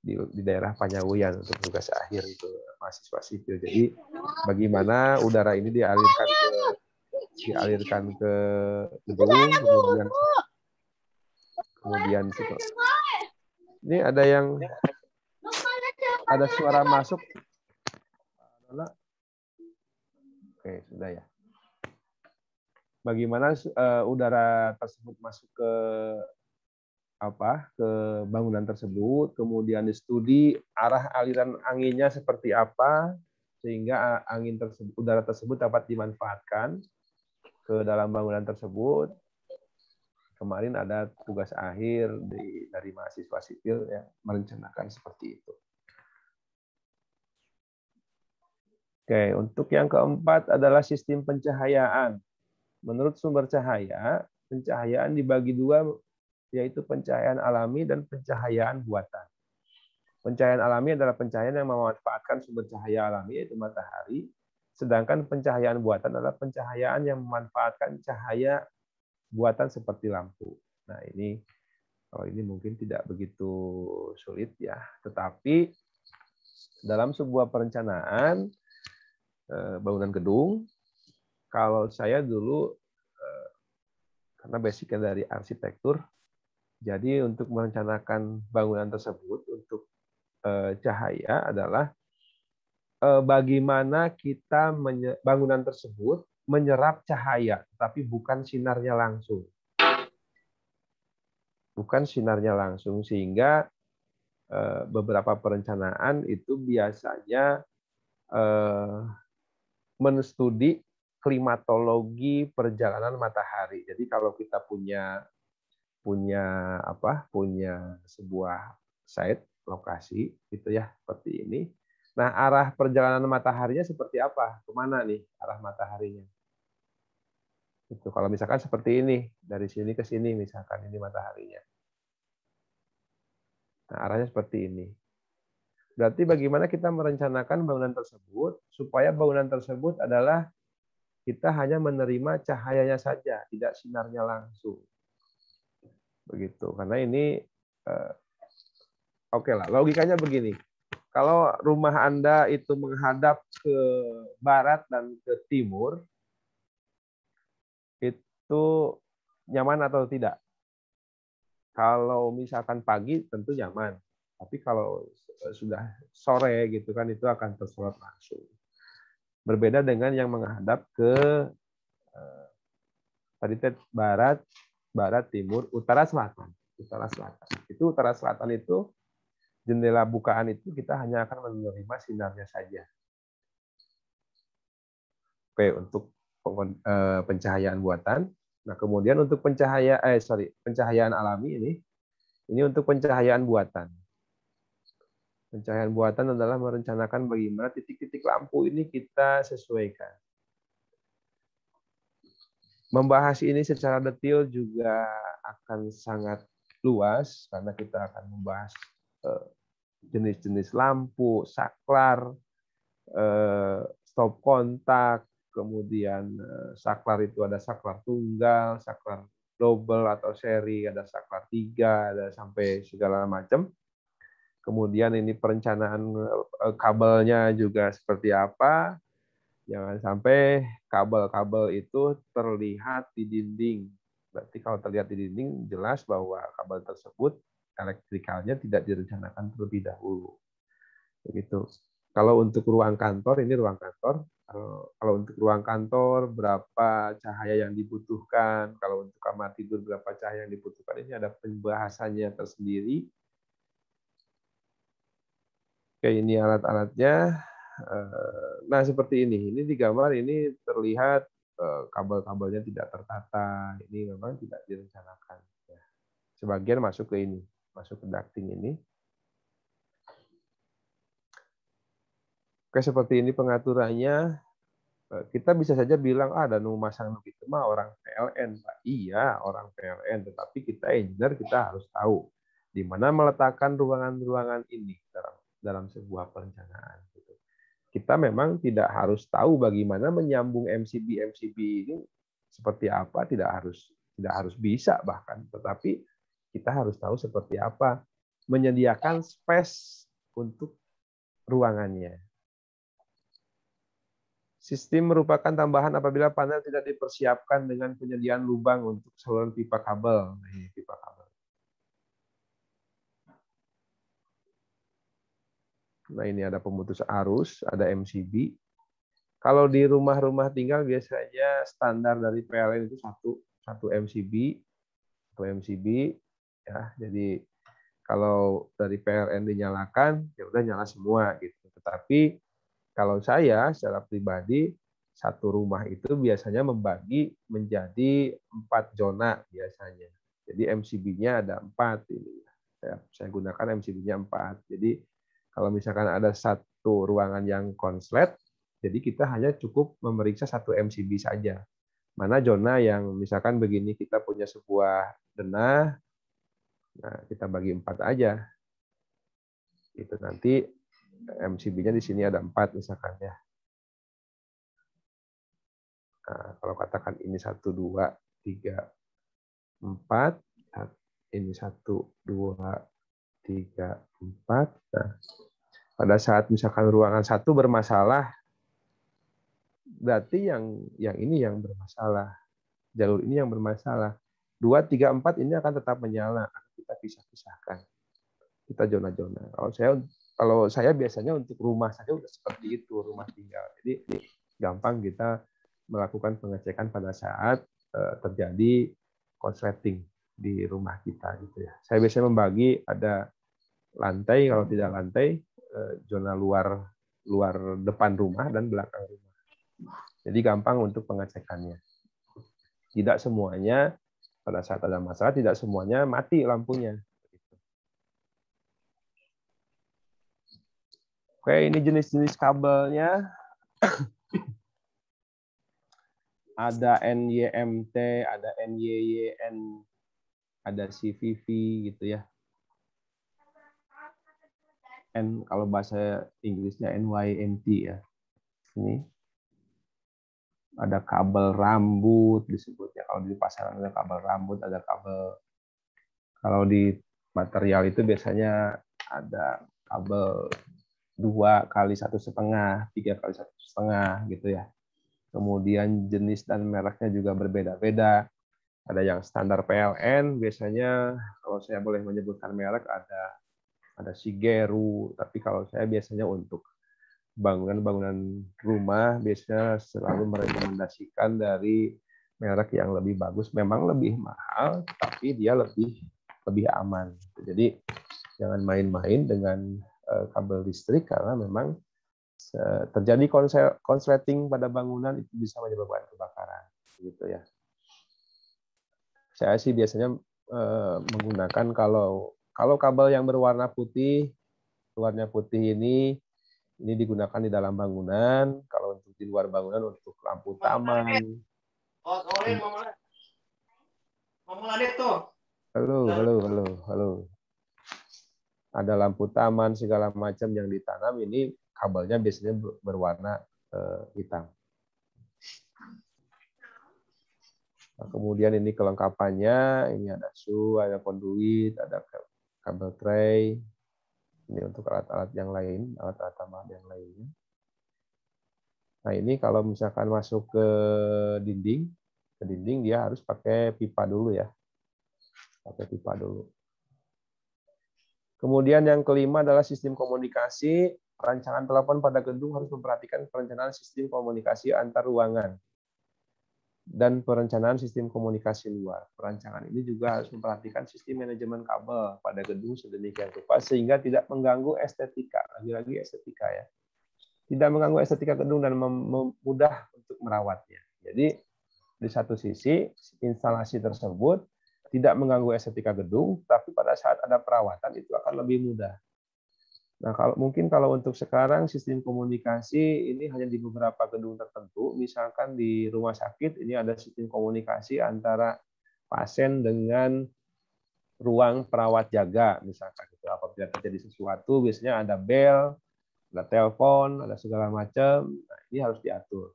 di, di daerah Panyawian untuk tugas akhir itu mahasiswa sipil. Jadi bagaimana udara ini dialirkan ke dialirkan ke gedung kemudian kemudian ini ada yang ya. ada suara masuk. Oke, sudah ya. Bagaimana eh, udara tersebut masuk ke apa ke bangunan tersebut, kemudian di studi arah aliran anginnya seperti apa sehingga eh, angin tersebut udara tersebut dapat dimanfaatkan ke dalam bangunan tersebut kemarin ada tugas akhir di, dari mahasiswa sipil yang merencanakan seperti itu. Oke, untuk yang keempat adalah sistem pencahayaan. Menurut sumber cahaya, pencahayaan dibagi dua, yaitu pencahayaan alami dan pencahayaan buatan. Pencahayaan alami adalah pencahayaan yang memanfaatkan sumber cahaya alami, yaitu matahari, sedangkan pencahayaan buatan adalah pencahayaan yang memanfaatkan cahaya buatan seperti lampu. Nah, ini kalau ini mungkin tidak begitu sulit ya, tetapi dalam sebuah perencanaan eh, bangunan gedung, kalau saya dulu eh, karena basicnya dari arsitektur, jadi untuk merencanakan bangunan tersebut untuk eh, cahaya adalah bagaimana kita bangunan tersebut menyerap cahaya, tapi bukan sinarnya langsung. Bukan sinarnya langsung, sehingga eh, beberapa perencanaan itu biasanya eh, menstudi klimatologi perjalanan matahari. Jadi kalau kita punya punya apa? punya sebuah site lokasi gitu ya seperti ini. Nah, arah perjalanan mataharinya seperti apa? Kemana nih arah mataharinya? Itu kalau misalkan seperti ini dari sini ke sini misalkan ini mataharinya. Nah, arahnya seperti ini. Berarti bagaimana kita merencanakan bangunan tersebut supaya bangunan tersebut adalah kita hanya menerima cahayanya saja, tidak sinarnya langsung. Begitu. Karena ini eh, oke okay lah, logikanya begini. Kalau rumah Anda itu menghadap ke barat dan ke timur, itu nyaman atau tidak? Kalau misalkan pagi tentu nyaman, tapi kalau sudah sore gitu kan itu akan tersorot langsung. Berbeda dengan yang menghadap ke eh, barat, barat, timur, utara, selatan, utara selatan. Itu utara selatan itu jendela bukaan itu kita hanya akan menerima sinarnya saja. Oke, untuk eh, pencahayaan buatan Nah, kemudian untuk pencahaya eh sorry, pencahayaan alami ini ini untuk pencahayaan buatan. Pencahayaan buatan adalah merencanakan bagaimana titik-titik lampu ini kita sesuaikan. Membahas ini secara detail juga akan sangat luas karena kita akan membahas eh, jenis-jenis lampu, saklar, eh, stop kontak, kemudian eh, saklar itu ada saklar tunggal, saklar double atau seri, ada saklar tiga, ada sampai segala macam. Kemudian ini perencanaan eh, kabelnya juga seperti apa. Jangan sampai kabel-kabel itu terlihat di dinding. Berarti kalau terlihat di dinding, jelas bahwa kabel tersebut elektrikalnya tidak direncanakan terlebih dahulu. Begitu. Kalau untuk ruang kantor, ini ruang kantor, kalau, kalau untuk ruang kantor, berapa cahaya yang dibutuhkan. Kalau untuk kamar tidur, berapa cahaya yang dibutuhkan. Ini ada pembahasannya tersendiri. Oke, ini alat-alatnya. Eh, nah, seperti ini. Ini di gambar ini terlihat eh, kabel-kabelnya tidak tertata. Ini memang tidak direncanakan. Ya. Sebagian masuk ke ini, masuk ke ducting ini Oke, seperti ini pengaturannya. Eh, kita bisa saja bilang, ah Danu Masang itu mah orang PLN. Pak. Iya, orang PLN. Tetapi kita engineer, kita harus tahu di mana meletakkan ruangan-ruangan ini dalam, dalam sebuah perencanaan. Gitu. Kita memang tidak harus tahu bagaimana menyambung MCB MCB ini seperti apa, tidak harus tidak harus bisa bahkan, tetapi kita harus tahu seperti apa menyediakan space untuk ruangannya. Sistem merupakan tambahan apabila panel tidak dipersiapkan dengan penyediaan lubang untuk saluran pipa kabel. Nah, pipa kabel. Nah, ini ada pemutus arus, ada MCB. Kalau di rumah-rumah tinggal biasanya standar dari PLN itu satu satu MCB, satu MCB ya. Jadi kalau dari PLN dinyalakan, ya udah nyala semua gitu. Tetapi kalau saya secara pribadi satu rumah itu biasanya membagi menjadi empat zona biasanya. Jadi MCB-nya ada empat ini. Saya, saya gunakan MCB-nya empat. Jadi kalau misalkan ada satu ruangan yang konslet, jadi kita hanya cukup memeriksa satu MCB saja. Mana zona yang misalkan begini kita punya sebuah denah, nah kita bagi empat aja. Itu nanti MCB-nya di sini ada empat misalkan ya. Nah, kalau katakan ini satu dua tiga empat, nah, ini satu dua tiga empat. Nah, pada saat misalkan ruangan satu bermasalah, berarti yang yang ini yang bermasalah, jalur ini yang bermasalah. Dua tiga empat ini akan tetap menyala, kita pisah-pisahkan kita zona-zona. Kalau saya kalau saya biasanya untuk rumah saja udah seperti itu, rumah tinggal. Jadi gampang kita melakukan pengecekan pada saat uh, terjadi konsleting di rumah kita gitu ya. Saya biasanya membagi ada lantai kalau tidak lantai uh, zona luar luar depan rumah dan belakang rumah. Jadi gampang untuk pengecekannya. Tidak semuanya pada saat ada masalah tidak semuanya mati lampunya. Oke, ini jenis-jenis kabelnya. ada NYMT, ada NYYN, ada CVV gitu ya. N kalau bahasa Inggrisnya NYMT ya. Ini ada kabel rambut disebutnya kalau di pasaran ada kabel rambut, ada kabel kalau di material itu biasanya ada kabel dua kali satu setengah, tiga kali satu setengah gitu ya. Kemudian jenis dan mereknya juga berbeda-beda. Ada yang standar PLN, biasanya kalau saya boleh menyebutkan merek ada ada Shigeru, tapi kalau saya biasanya untuk bangunan-bangunan rumah biasanya selalu merekomendasikan dari merek yang lebih bagus. Memang lebih mahal, tapi dia lebih lebih aman. Jadi jangan main-main dengan Eh, kabel listrik karena memang eh, terjadi konsleting pada bangunan itu bisa menyebabkan kebakaran gitu ya. Saya sih biasanya eh, menggunakan kalau kalau kabel yang berwarna putih, warna putih ini ini digunakan di dalam bangunan, kalau untuk di luar bangunan untuk lampu taman. Oh, halo, halo, halo, halo ada lampu taman segala macam yang ditanam ini kabelnya biasanya berwarna eh, hitam. Nah, kemudian ini kelengkapannya, ini ada su, ada konduit, ada kabel tray. Ini untuk alat-alat yang lain, alat-alat tambahan yang lainnya. Nah ini kalau misalkan masuk ke dinding, ke dinding dia harus pakai pipa dulu ya. Pakai pipa dulu. Kemudian yang kelima adalah sistem komunikasi. Perancangan telepon pada gedung harus memperhatikan perencanaan sistem komunikasi antar ruangan dan perencanaan sistem komunikasi luar. Perancangan ini juga harus memperhatikan sistem manajemen kabel pada gedung sedemikian rupa sehingga tidak mengganggu estetika. Lagi-lagi estetika ya. Tidak mengganggu estetika gedung dan mudah untuk merawatnya. Jadi di satu sisi instalasi tersebut tidak mengganggu estetika gedung, tapi pada saat ada perawatan itu akan lebih mudah. Nah, kalau mungkin kalau untuk sekarang sistem komunikasi ini hanya di beberapa gedung tertentu, misalkan di rumah sakit ini ada sistem komunikasi antara pasien dengan ruang perawat jaga misalkan itu apabila terjadi sesuatu biasanya ada bel, ada telepon, ada segala macam. Nah, ini harus diatur.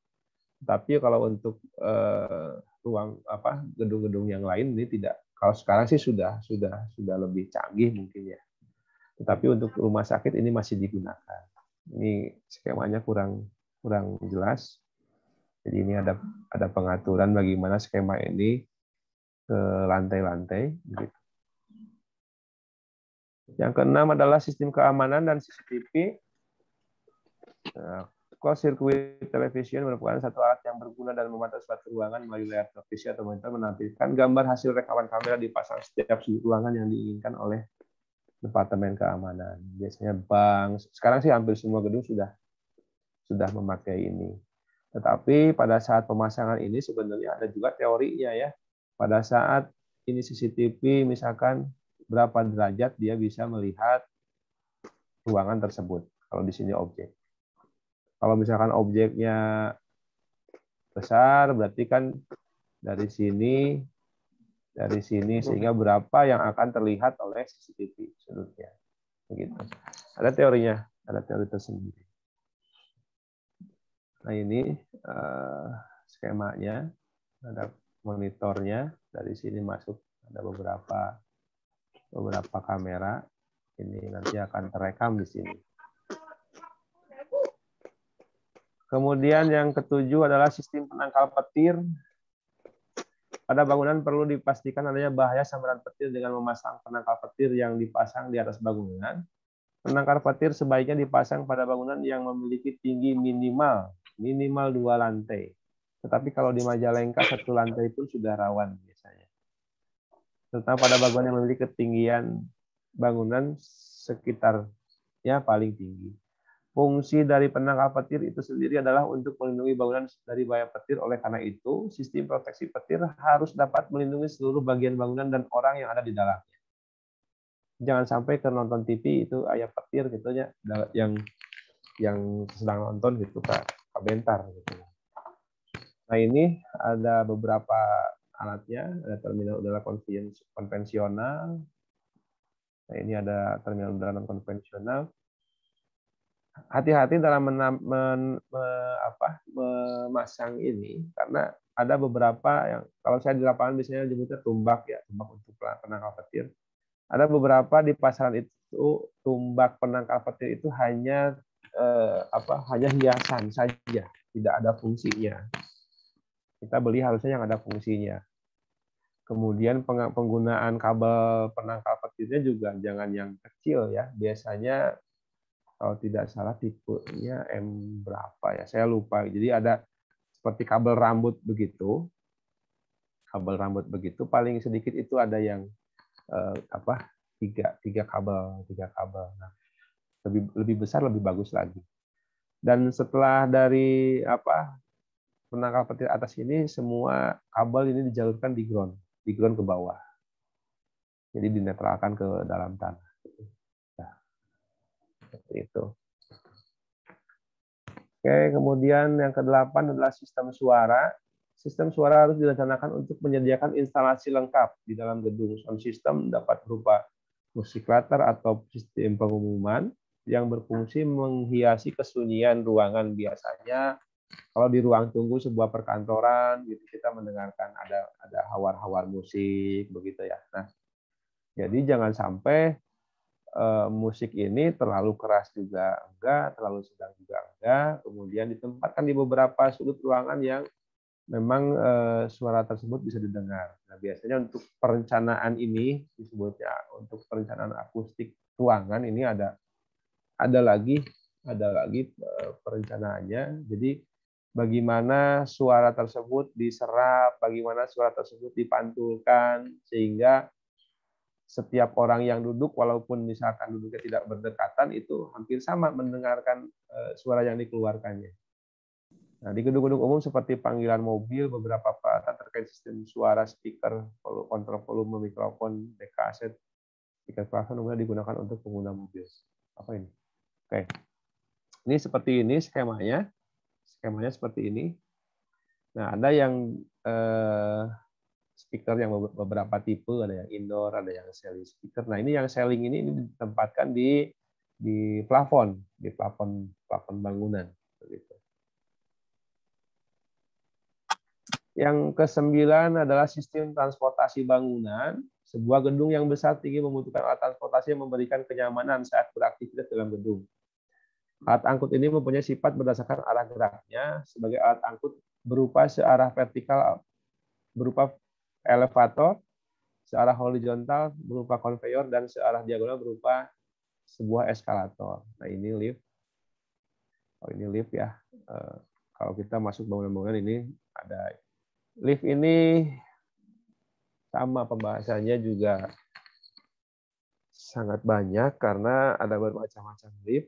Tapi kalau untuk eh, ruang apa gedung-gedung yang lain ini tidak kalau sekarang sih sudah sudah sudah lebih canggih mungkin ya. Tetapi untuk rumah sakit ini masih digunakan. Ini skemanya kurang kurang jelas. Jadi ini ada ada pengaturan bagaimana skema ini ke lantai-lantai. Gitu. Yang keenam adalah sistem keamanan dan CCTV. Nah, Closed sirkuit televisyen merupakan satu alat yang berguna dan memantau suatu ruangan melalui layar televisi atau monitor menampilkan gambar hasil rekaman kamera di pasang setiap sudut ruangan yang diinginkan oleh departemen keamanan. Biasanya bank. Sekarang sih hampir semua gedung sudah sudah memakai ini. Tetapi pada saat pemasangan ini sebenarnya ada juga teorinya ya. Pada saat ini CCTV misalkan berapa derajat dia bisa melihat ruangan tersebut. Kalau di sini objek. Kalau misalkan objeknya besar, berarti kan dari sini, dari sini, hmm. sehingga berapa yang akan terlihat oleh CCTV sudutnya. Begitu. Ada teorinya, ada teori tersendiri. Nah ini uh, skemanya, ada monitornya, dari sini masuk ada beberapa beberapa kamera. Ini nanti akan terekam di sini. Kemudian yang ketujuh adalah sistem penangkal petir. Pada bangunan perlu dipastikan adanya bahaya sambaran petir dengan memasang penangkal petir yang dipasang di atas bangunan. Penangkal petir sebaiknya dipasang pada bangunan yang memiliki tinggi minimal minimal dua lantai. Tetapi kalau di Majalengka satu lantai pun sudah rawan biasanya. Terutama pada bangunan yang memiliki ketinggian bangunan sekitar ya paling tinggi. Fungsi dari penangkal petir itu sendiri adalah untuk melindungi bangunan dari bahaya petir. Oleh karena itu, sistem proteksi petir harus dapat melindungi seluruh bagian bangunan dan orang yang ada di dalamnya. Jangan sampai ke nonton TV itu ayah petir gitu ya yang yang sedang nonton gitu Pak. Bentar. gitu. Nah ini ada beberapa alatnya, ada terminal udara konvensional. Nah ini ada terminal udara non konvensional hati-hati dalam men, men, me, apa, memasang ini karena ada beberapa yang kalau saya di lapangan biasanya nyebutnya tumbak ya tumbak untuk penangkal petir ada beberapa di pasaran itu tumbak penangkal petir itu hanya eh, apa hanya hiasan saja tidak ada fungsinya kita beli harusnya yang ada fungsinya kemudian penggunaan kabel penangkal petirnya juga jangan yang kecil ya biasanya kalau tidak salah tipenya M berapa ya saya lupa jadi ada seperti kabel rambut begitu kabel rambut begitu paling sedikit itu ada yang eh, apa tiga tiga kabel tiga kabel nah lebih lebih besar lebih bagus lagi dan setelah dari apa penangkal petir atas ini semua kabel ini dijalurkan di ground, di ground ke bawah. Jadi dinetralkan ke dalam tanah itu. Oke, kemudian yang kedelapan adalah sistem suara. Sistem suara harus direncanakan untuk menyediakan instalasi lengkap di dalam gedung. Sound system dapat berupa musik latar atau sistem pengumuman yang berfungsi menghiasi kesunyian ruangan biasanya kalau di ruang tunggu sebuah perkantoran gitu kita mendengarkan ada ada hawar-hawar musik begitu ya. Nah, jadi jangan sampai Eh, musik ini terlalu keras juga enggak, terlalu sedang juga enggak. Kemudian ditempatkan di beberapa sudut ruangan yang memang eh, suara tersebut bisa didengar. Nah, biasanya untuk perencanaan ini disebutnya untuk perencanaan akustik ruangan ini ada ada lagi ada lagi eh, perencanaannya. Jadi bagaimana suara tersebut diserap, bagaimana suara tersebut dipantulkan sehingga setiap orang yang duduk walaupun misalkan duduknya tidak berdekatan itu hampir sama mendengarkan eh, suara yang dikeluarkannya. Nah, di gedung-gedung umum seperti panggilan mobil, beberapa peralatan terkait sistem suara, speaker, kontrol volume mikrofon, DK aset, speaker plafon umumnya digunakan untuk pengguna mobil. Apa ini? Oke. Ini seperti ini skemanya. Skemanya seperti ini. Nah, ada yang eh, speaker yang beberapa tipe, ada yang indoor, ada yang selling speaker. Nah, ini yang selling ini, ini ditempatkan di di plafon, di plafon plafon bangunan begitu. Yang kesembilan adalah sistem transportasi bangunan. Sebuah gedung yang besar tinggi membutuhkan alat transportasi yang memberikan kenyamanan saat beraktivitas dalam gedung. Alat angkut ini mempunyai sifat berdasarkan arah geraknya sebagai alat angkut berupa searah vertikal berupa elevator, searah horizontal berupa konveyor, dan searah diagonal berupa sebuah eskalator. Nah ini lift. Oh ini lift ya. Eh, kalau kita masuk bangunan-bangunan ini ada lift ini sama pembahasannya juga sangat banyak karena ada bermacam-macam lift.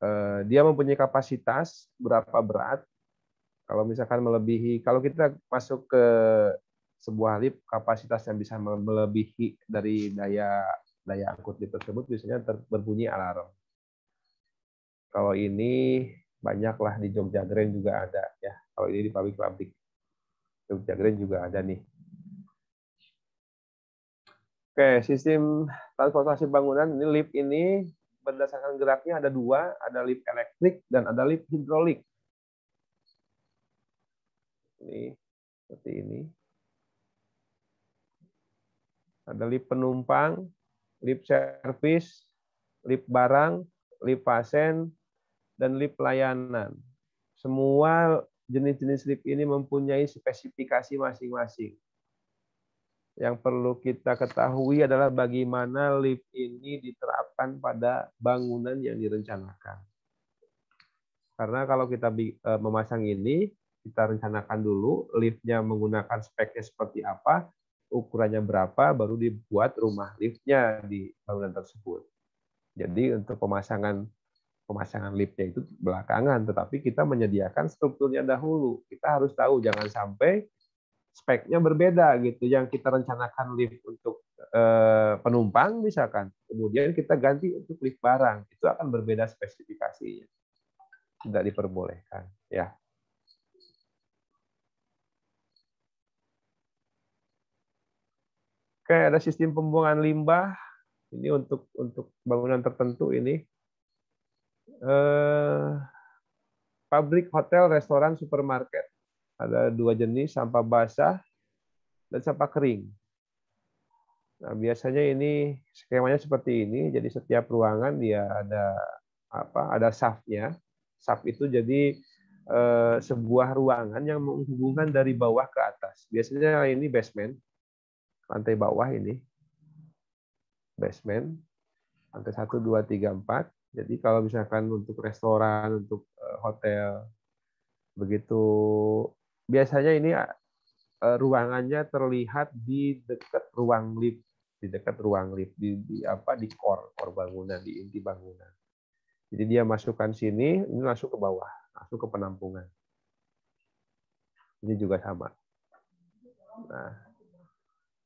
Eh, dia mempunyai kapasitas berapa berat kalau misalkan melebihi, kalau kita masuk ke sebuah lift kapasitas yang bisa melebihi dari daya daya angkut lift tersebut biasanya ter, berbunyi alarm. Kalau ini banyaklah di Jogja Grand juga ada ya. Kalau ini di pabrik-pabrik Jogja Grand juga ada nih. Oke, sistem transportasi bangunan ini lift ini berdasarkan geraknya ada dua, ada lift elektrik dan ada lift hidrolik ini seperti ini. Ada lip penumpang, lip service, lip barang, lip pasien, dan lip layanan. Semua jenis-jenis lip ini mempunyai spesifikasi masing-masing. Yang perlu kita ketahui adalah bagaimana lip ini diterapkan pada bangunan yang direncanakan. Karena kalau kita eh, memasang ini, kita rencanakan dulu liftnya menggunakan speknya seperti apa, ukurannya berapa, baru dibuat rumah liftnya di bangunan tersebut. Jadi untuk pemasangan pemasangan liftnya itu belakangan, tetapi kita menyediakan strukturnya dahulu. Kita harus tahu jangan sampai speknya berbeda gitu. Yang kita rencanakan lift untuk eh, penumpang misalkan, kemudian kita ganti untuk lift barang, itu akan berbeda spesifikasinya. Tidak diperbolehkan, ya. kayak ada sistem pembuangan limbah ini untuk untuk bangunan tertentu ini eh, pabrik hotel restoran supermarket ada dua jenis sampah basah dan sampah kering nah biasanya ini skemanya seperti ini jadi setiap ruangan dia ada apa ada safnya saf itu jadi eh, sebuah ruangan yang menghubungkan dari bawah ke atas biasanya ini basement lantai bawah ini. Basement. Lantai 1, 2, 3, 4. Jadi kalau misalkan untuk restoran, untuk eh, hotel, begitu biasanya ini eh, ruangannya terlihat di dekat ruang lift di dekat ruang lift di, di apa di core core bangunan di inti bangunan jadi dia masukkan sini ini masuk ke bawah masuk ke penampungan ini juga sama nah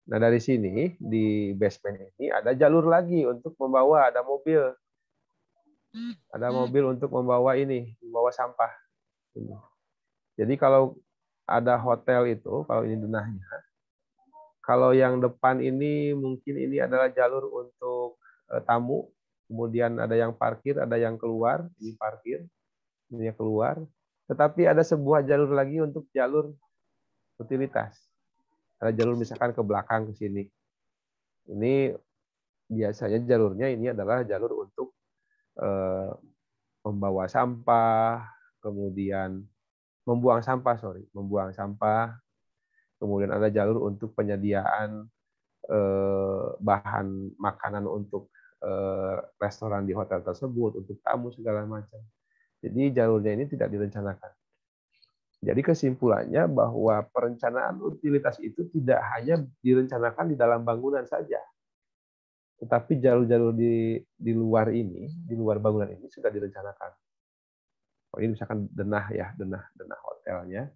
Nah dari sini di basement ini ada jalur lagi untuk membawa ada mobil, hmm. ada hmm. mobil untuk membawa ini, membawa sampah. Ini. Jadi kalau ada hotel itu, kalau ini denahnya, kalau yang depan ini mungkin ini adalah jalur untuk eh, tamu, kemudian ada yang parkir, ada yang keluar, ini parkir, ini keluar. Tetapi ada sebuah jalur lagi untuk jalur utilitas ada jalur misalkan ke belakang ke sini. Ini biasanya jalurnya ini adalah jalur untuk eh, membawa sampah, kemudian membuang sampah, sorry, membuang sampah. Kemudian ada jalur untuk penyediaan eh, bahan makanan untuk eh, restoran di hotel tersebut, untuk tamu segala macam. Jadi jalurnya ini tidak direncanakan. Jadi kesimpulannya bahwa perencanaan utilitas itu tidak hanya direncanakan di dalam bangunan saja, tetapi jalur-jalur di di luar ini, di luar bangunan ini sudah direncanakan. Oh, ini misalkan denah ya, denah denah hotelnya.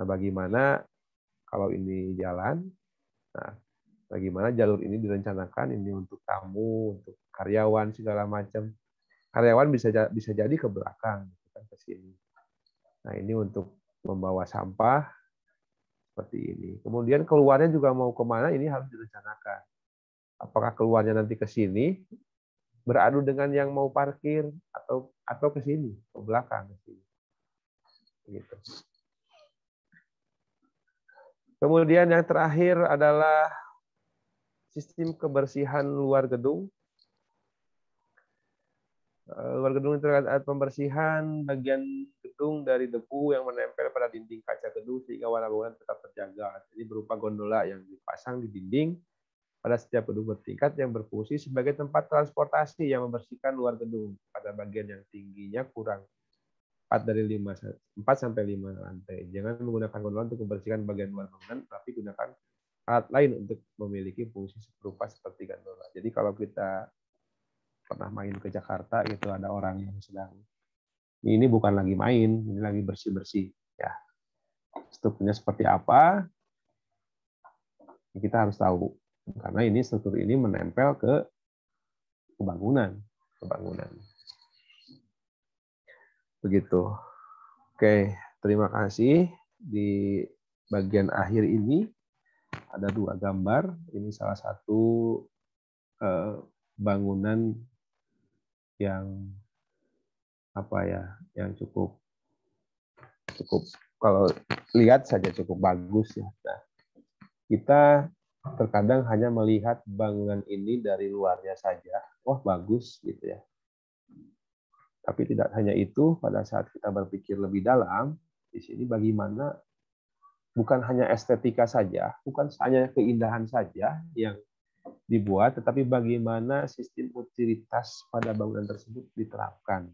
Nah, bagaimana kalau ini jalan? Nah, bagaimana jalur ini direncanakan ini untuk tamu, untuk karyawan segala macam. Karyawan bisa bisa jadi ke belakang, bukan gitu ke sini. Nah, ini untuk membawa sampah seperti ini. Kemudian keluarnya juga mau kemana ini harus direncanakan. Apakah keluarnya nanti ke sini beradu dengan yang mau parkir atau atau ke sini ke belakang ke sini. Gitu. Kemudian yang terakhir adalah sistem kebersihan luar gedung Eh, luar gedung terkait alat pembersihan bagian gedung dari debu yang menempel pada dinding kaca gedung sehingga warna bangunan tetap terjaga. Jadi berupa gondola yang dipasang di dinding pada setiap gedung bertingkat yang berfungsi sebagai tempat transportasi yang membersihkan luar gedung pada bagian yang tingginya kurang 4 dari 5 4 sampai 5 lantai. Jangan menggunakan gondola untuk membersihkan bagian luar bangunan, tapi gunakan alat lain untuk memiliki fungsi serupa seperti gondola. Jadi kalau kita pernah main ke Jakarta gitu ada orang yang sedang ini bukan lagi main, ini lagi bersih-bersih ya. Strukturnya seperti apa? Ya, kita harus tahu karena ini struktur ini menempel ke kebangunan, kebangunan. Begitu. Oke, terima kasih di bagian akhir ini ada dua gambar. Ini salah satu eh, bangunan yang apa ya yang cukup cukup kalau lihat saja cukup bagus ya. Nah, kita terkadang hanya melihat bangunan ini dari luarnya saja, wah oh, bagus gitu ya. Tapi tidak hanya itu, pada saat kita berpikir lebih dalam, di sini bagaimana bukan hanya estetika saja, bukan hanya keindahan saja yang dibuat, tetapi bagaimana sistem utilitas pada bangunan tersebut diterapkan.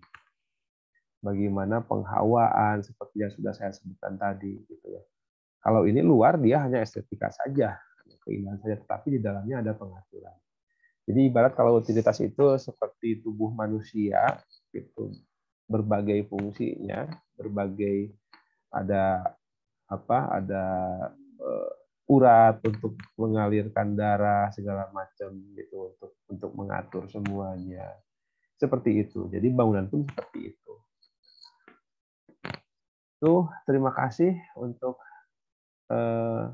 Bagaimana penghawaan seperti yang sudah saya sebutkan tadi gitu ya. Kalau ini luar dia hanya estetika saja, keindahan saja, tetapi di dalamnya ada pengaturan. Jadi ibarat kalau utilitas itu seperti tubuh manusia gitu, berbagai fungsinya, berbagai ada apa, ada eh, urat untuk mengalirkan darah segala macam gitu untuk untuk mengatur semuanya seperti itu jadi bangunan pun seperti itu tuh terima kasih untuk eh,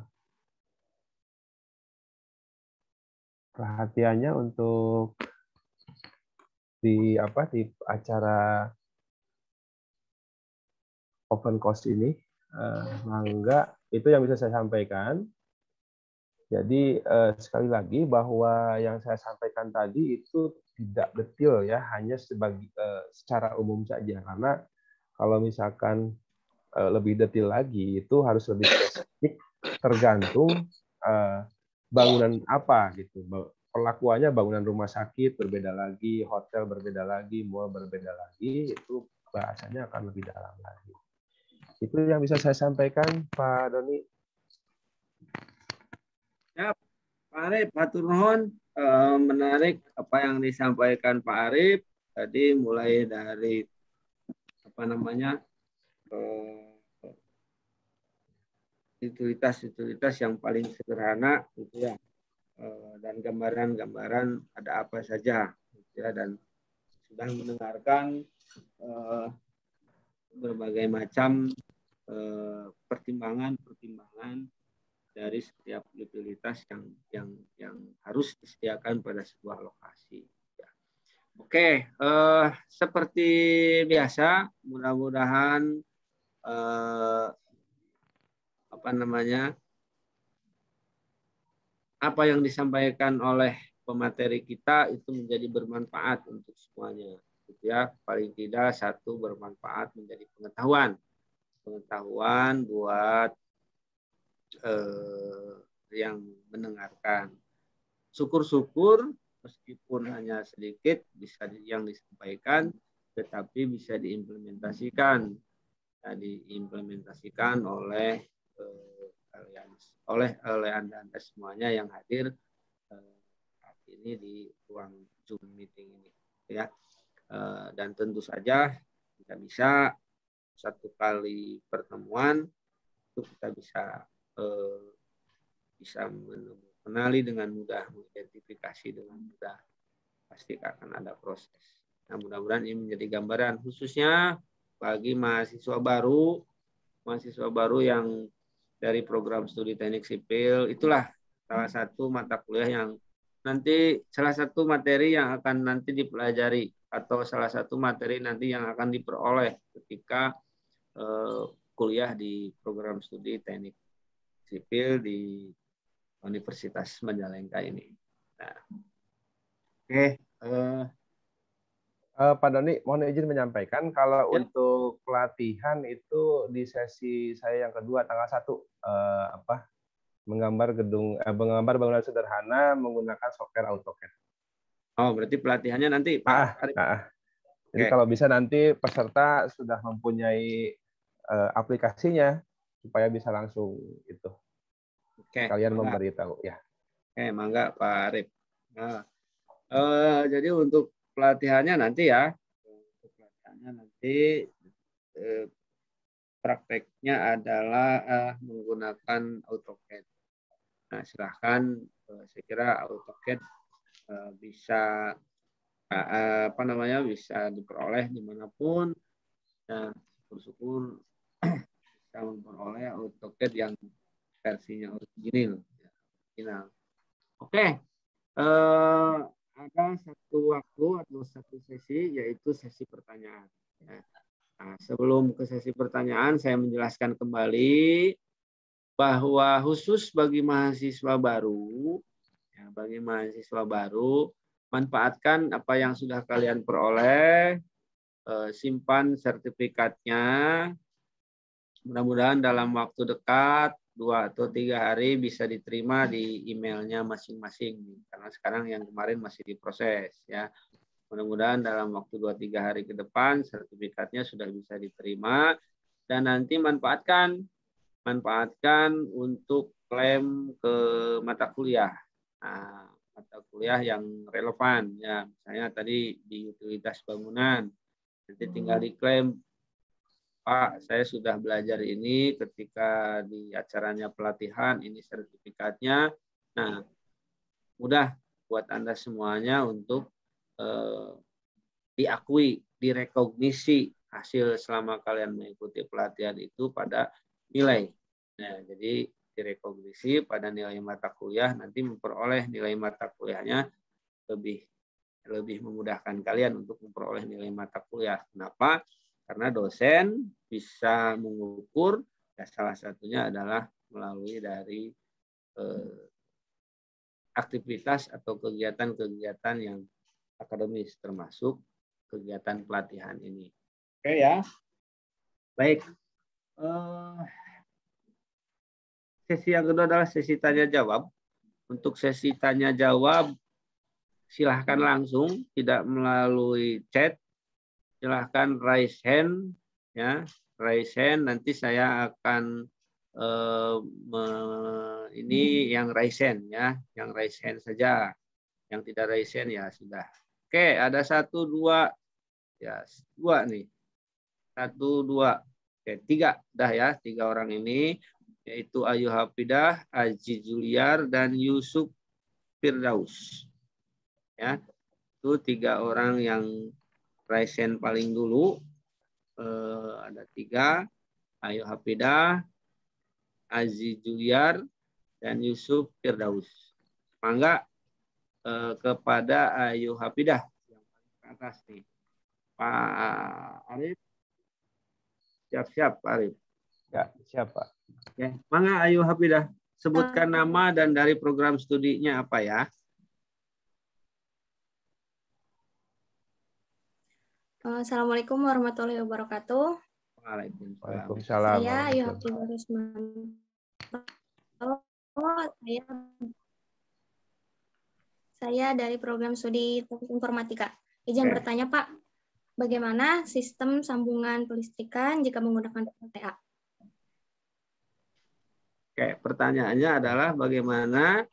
perhatiannya untuk di apa di acara open course ini eh, mangga itu yang bisa saya sampaikan jadi eh, sekali lagi bahwa yang saya sampaikan tadi itu tidak detil ya, hanya sebagai eh, secara umum saja karena kalau misalkan eh, lebih detil lagi itu harus lebih spesifik tergantung bangunan apa gitu. Perlakuannya bangunan rumah sakit berbeda lagi, hotel berbeda lagi, mall berbeda lagi, itu bahasanya akan lebih dalam lagi. Itu yang bisa saya sampaikan Pak Doni. Pak Arif, Pak Nuhun, eh, menarik apa yang disampaikan Pak Arif tadi mulai dari apa namanya utilitas-utilitas eh, yang paling sederhana gitu ya eh, dan gambaran-gambaran ada apa saja gitu ya dan sudah mendengarkan berbagai macam pertimbangan-pertimbangan dari setiap utilitas yang yang yang harus disediakan pada sebuah lokasi. Ya. Oke, eh, seperti biasa, mudah-mudahan eh, apa namanya apa yang disampaikan oleh pemateri kita itu menjadi bermanfaat untuk semuanya, gitu ya. Paling tidak satu bermanfaat menjadi pengetahuan, pengetahuan buat eh, yang mendengarkan. Syukur-syukur meskipun hanya sedikit bisa yang disampaikan tetapi bisa diimplementasikan nah, diimplementasikan oleh eh, kalian oleh oleh anda anda semuanya yang hadir eh, saat ini di ruang zoom meeting ini ya eh, dan tentu saja kita bisa satu kali pertemuan itu kita bisa Eh, bisa mengenali dengan mudah, mengidentifikasi dengan mudah. Pasti akan ada proses. Nah, mudah-mudahan ini menjadi gambaran khususnya bagi mahasiswa baru, mahasiswa baru yang dari program studi teknik sipil. Itulah salah satu mata kuliah yang nanti salah satu materi yang akan nanti dipelajari atau salah satu materi nanti yang akan diperoleh ketika eh, kuliah di program studi teknik sipil di Universitas Majalengka ini. Nah. Oke, okay. uh, eh, uh, eh, Pak Doni, mohon izin menyampaikan kalau ya. untuk pelatihan itu di sesi saya yang kedua tanggal 1 uh, eh, apa menggambar gedung eh, menggambar bangunan sederhana menggunakan software AutoCAD. Oh, berarti pelatihannya nanti Pak. Ah, ah. ah. Jadi okay. kalau bisa nanti peserta sudah mempunyai uh, aplikasinya supaya bisa langsung itu Oke, kalian mangga. memberitahu ya. Oke, mangga Pak Arif. Nah, eh, jadi untuk pelatihannya nanti ya, untuk pelatihannya nanti eh, prakteknya adalah eh, menggunakan AutoCAD. Nah, silahkan eh, saya kira AutoCAD eh, bisa eh, apa namanya bisa diperoleh dimanapun dan ya, syukur bisa memperoleh AutoCAD yang versinya original. Ya, original. Oke, okay. uh, eh, ada satu waktu atau satu sesi yaitu sesi pertanyaan. Ya. Nah, sebelum ke sesi pertanyaan, saya menjelaskan kembali bahwa khusus bagi mahasiswa baru, ya, bagi mahasiswa baru, manfaatkan apa yang sudah kalian peroleh, eh, simpan sertifikatnya, Mudah-mudahan dalam waktu dekat dua atau tiga hari bisa diterima di emailnya masing-masing karena sekarang yang kemarin masih diproses ya mudah-mudahan dalam waktu dua tiga hari ke depan sertifikatnya sudah bisa diterima dan nanti manfaatkan manfaatkan untuk klaim ke mata kuliah nah, mata kuliah yang relevan ya misalnya tadi di utilitas bangunan nanti tinggal hmm. diklaim Pak, saya sudah belajar ini ketika di acaranya pelatihan, ini sertifikatnya. Nah, mudah buat Anda semuanya untuk eh, diakui, direkognisi hasil selama kalian mengikuti pelatihan itu pada nilai. Nah, jadi direkognisi pada nilai mata kuliah nanti memperoleh nilai mata kuliahnya lebih lebih memudahkan kalian untuk memperoleh nilai mata kuliah. Kenapa? Karena dosen bisa mengukur ya salah satunya adalah melalui dari eh, aktivitas atau kegiatan-kegiatan yang akademis termasuk kegiatan pelatihan ini. Oke ya. Baik. Eh, sesi yang kedua adalah sesi tanya jawab. Untuk sesi tanya jawab silahkan langsung tidak melalui chat. Silahkan raise hand ya raise hand nanti saya akan uh, me, ini yang raise hand ya yang raise hand saja yang tidak raise hand ya sudah oke ada satu dua ya dua nih satu dua oke tiga dah ya tiga orang ini yaitu Ayu Hafidah, Aji Juliar, dan Yusuf Firdaus. Ya, itu tiga orang yang raise hand paling dulu eh, ada tiga. Ayu Hafidah, Aziz Juliar, dan Yusuf Firdaus. Mangga eh, kepada Ayu Hafidah yang paling atas nih. Pak Arif, siap-siap Pak Arif. Ya, siap Pak. Oke, mangga Ayu Hafidah sebutkan ah. nama dan dari program studinya apa ya? Assalamualaikum warahmatullahi wabarakatuh. Waalaikumsalam. Saya Yuhaki Barusman. saya saya dari program studi informatika. Izin eh. bertanya Pak, bagaimana sistem sambungan kelistrikan jika menggunakan PLTA? Oke, pertanyaannya adalah bagaimana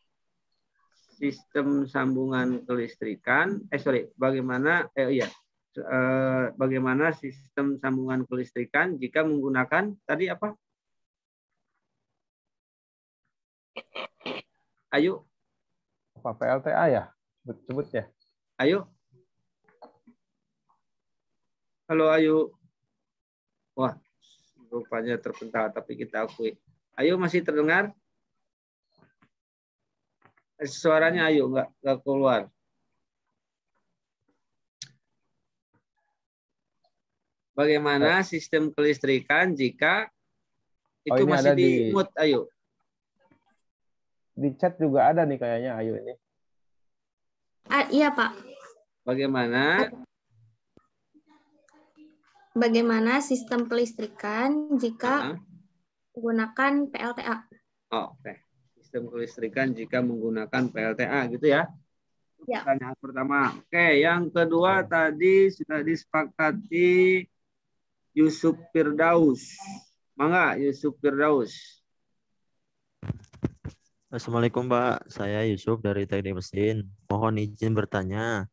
sistem sambungan kelistrikan, eh sorry, bagaimana, eh iya, Eh, bagaimana sistem sambungan kelistrikan jika menggunakan tadi apa? Ayo. Apa PLTA ya? Sebut sebut ya. Ayo. Halo Ayu. Wah, rupanya terpental tapi kita akui. Ayu masih terdengar? Suaranya Ayu nggak nggak keluar. Bagaimana sistem kelistrikan jika oh, itu masih di, mute, Ayu? Di chat juga ada nih kayaknya Ayo ini. Ah, iya, Pak. Bagaimana? Bagaimana sistem kelistrikan jika uh -huh. menggunakan PLTA? Oh, oke. Okay. Sistem kelistrikan jika menggunakan PLTA gitu ya. Ya. pertama. Oke, yang kedua tadi sudah disepakati Yusuf Firdaus. Mangga Yusuf Firdaus. Assalamualaikum Pak, saya Yusuf dari Teknik Mesin. Mohon izin bertanya,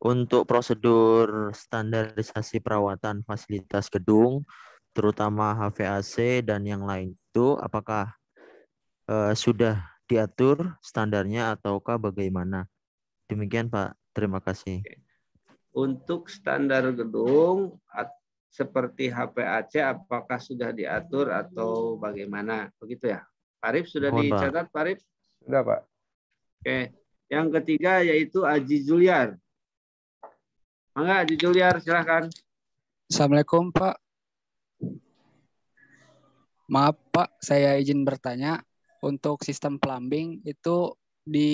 untuk prosedur standarisasi perawatan fasilitas gedung, terutama HVAC dan yang lain itu, apakah uh, sudah diatur standarnya ataukah bagaimana? Demikian Pak, terima kasih. Untuk standar gedung seperti HP HPAC apakah sudah diatur atau bagaimana? Begitu ya. Parif sudah Mohon dicatat Parif? Sudah, Pak. Oke. Yang ketiga yaitu Aji Juliar. Mangga Aji Juliar silahkan. Assalamualaikum Pak. Maaf Pak, saya izin bertanya. Untuk sistem plumbing itu di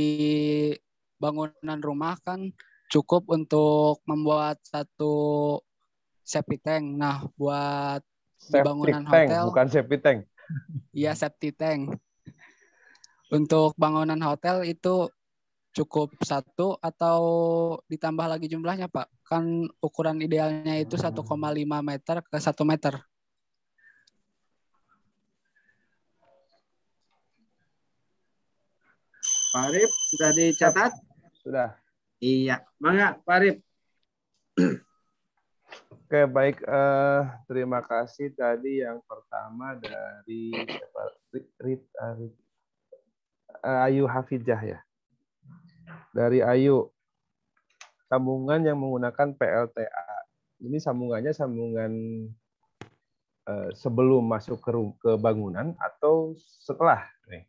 bangunan rumah kan cukup untuk membuat satu septic tank. Nah, buat septic bangunan tank, hotel bukan septic tank. Iya, septic tank. Untuk bangunan hotel itu cukup satu atau ditambah lagi jumlahnya, Pak? Kan ukuran idealnya itu 1,5 meter ke 1 meter. Pak Arif, sudah dicatat? Sudah. Iya. Mangga, Pak Arif. Oke, baik. Uh, terima kasih tadi yang pertama dari Rit, eh, eh, Ayu Hafijah ya. Dari Ayu. Sambungan yang menggunakan PLTA. Ini sambungannya sambungan uh, sebelum masuk ke, ke bangunan atau setelah? Nih.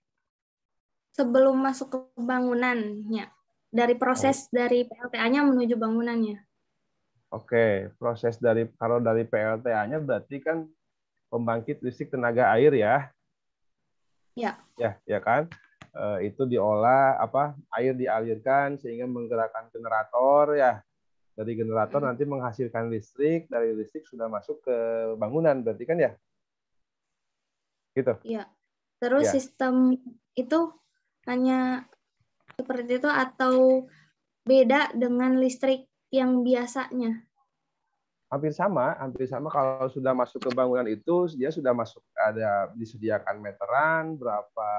Sebelum masuk ke bangunannya. Dari proses oh. dari PLTA-nya menuju bangunannya. Oke, proses dari kalau dari PLTA-nya berarti kan pembangkit listrik tenaga air ya. Ya. Ya, ya kan? E, itu diolah apa? Air dialirkan sehingga menggerakkan generator ya. Dari generator hmm. nanti menghasilkan listrik, dari listrik sudah masuk ke bangunan berarti kan ya? Gitu. Iya. Terus ya. sistem itu hanya seperti itu atau beda dengan listrik yang biasanya? Hampir sama, hampir sama kalau sudah masuk ke bangunan itu dia sudah masuk ada disediakan meteran berapa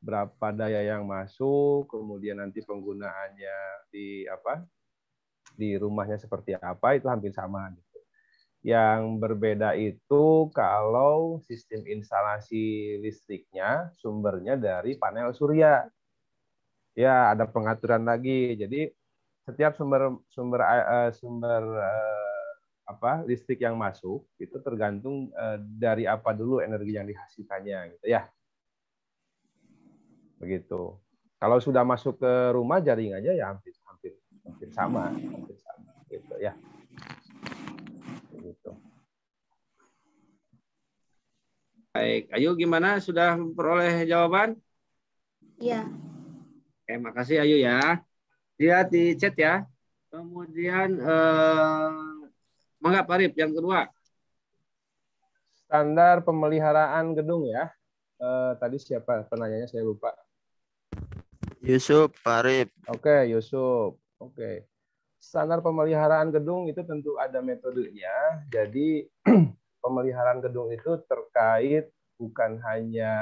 berapa daya yang masuk, kemudian nanti penggunaannya di apa di rumahnya seperti apa itu hampir sama gitu. Yang berbeda itu kalau sistem instalasi listriknya sumbernya dari panel surya. Ya, ada pengaturan lagi. Jadi setiap sumber sumber eh, eh, sumber eh, apa listrik yang masuk itu tergantung dari apa dulu energi yang dihasilkannya gitu ya begitu kalau sudah masuk ke rumah jaringannya ya hampir hampir hampir sama hampir sama gitu ya begitu baik Ayu gimana sudah memperoleh jawaban iya eh makasih Ayu ya Lihat di chat ya. Kemudian eh, mangga Parip yang kedua. Standar pemeliharaan gedung ya. Eh, tadi siapa penanyanya saya lupa. Yusuf Parip. Oke, okay, Yusuf. Oke. Okay. Standar pemeliharaan gedung itu tentu ada metodenya. Jadi pemeliharaan gedung itu terkait bukan hanya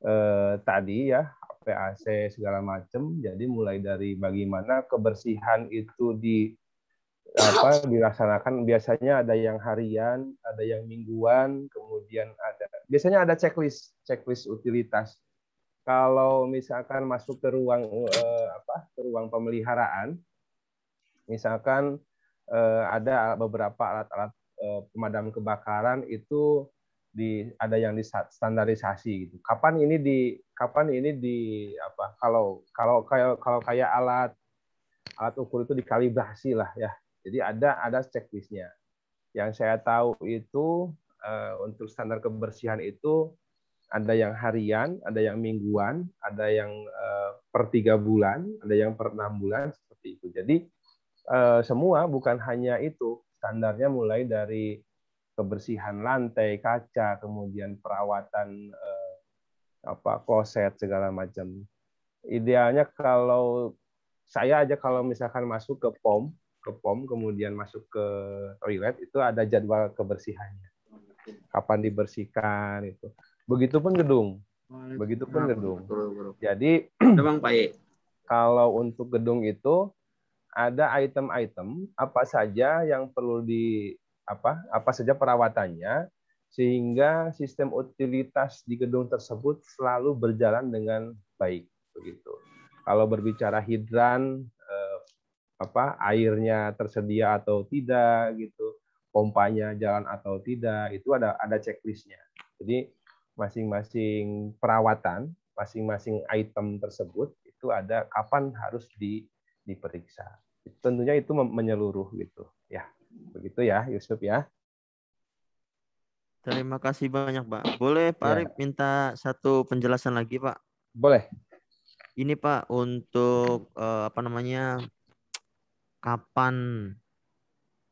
eh, tadi ya PAC segala macam. Jadi mulai dari bagaimana kebersihan itu di apa dilaksanakan biasanya ada yang harian, ada yang mingguan, kemudian ada biasanya ada checklist, checklist utilitas. Kalau misalkan masuk ke ruang eh, apa ke ruang pemeliharaan, misalkan eh, ada beberapa alat-alat eh, pemadam kebakaran itu di ada yang di standarisasi gitu. Kapan ini di kapan ini di apa kalau kalau kayak kalau kayak alat alat ukur itu dikalibrasi lah ya. Jadi ada ada checklistnya. Yang saya tahu itu uh, untuk standar kebersihan itu ada yang harian, ada yang mingguan, ada yang uh, per tiga bulan, ada yang per enam bulan seperti itu. Jadi uh, semua bukan hanya itu standarnya mulai dari kebersihan lantai, kaca, kemudian perawatan eh, apa kloset segala macam. Idealnya kalau saya aja kalau misalkan masuk ke POM, ke POM kemudian masuk ke toilet itu ada jadwal kebersihannya. Kapan dibersihkan itu. Begitupun gedung. Begitupun gedung. Jadi e? kalau untuk gedung itu ada item-item apa saja yang perlu di apa apa saja perawatannya sehingga sistem utilitas di gedung tersebut selalu berjalan dengan baik begitu. Kalau berbicara hidran eh, apa airnya tersedia atau tidak gitu, pompanya jalan atau tidak, itu ada ada checklistnya. Jadi masing-masing perawatan, masing-masing item tersebut itu ada kapan harus di diperiksa. Tentunya itu menyeluruh gitu, ya. Begitu ya, Yusuf ya. Terima kasih banyak, Pak. Boleh Pak ya. Arif minta satu penjelasan lagi, Pak? Boleh. Ini Pak untuk uh, apa namanya? kapan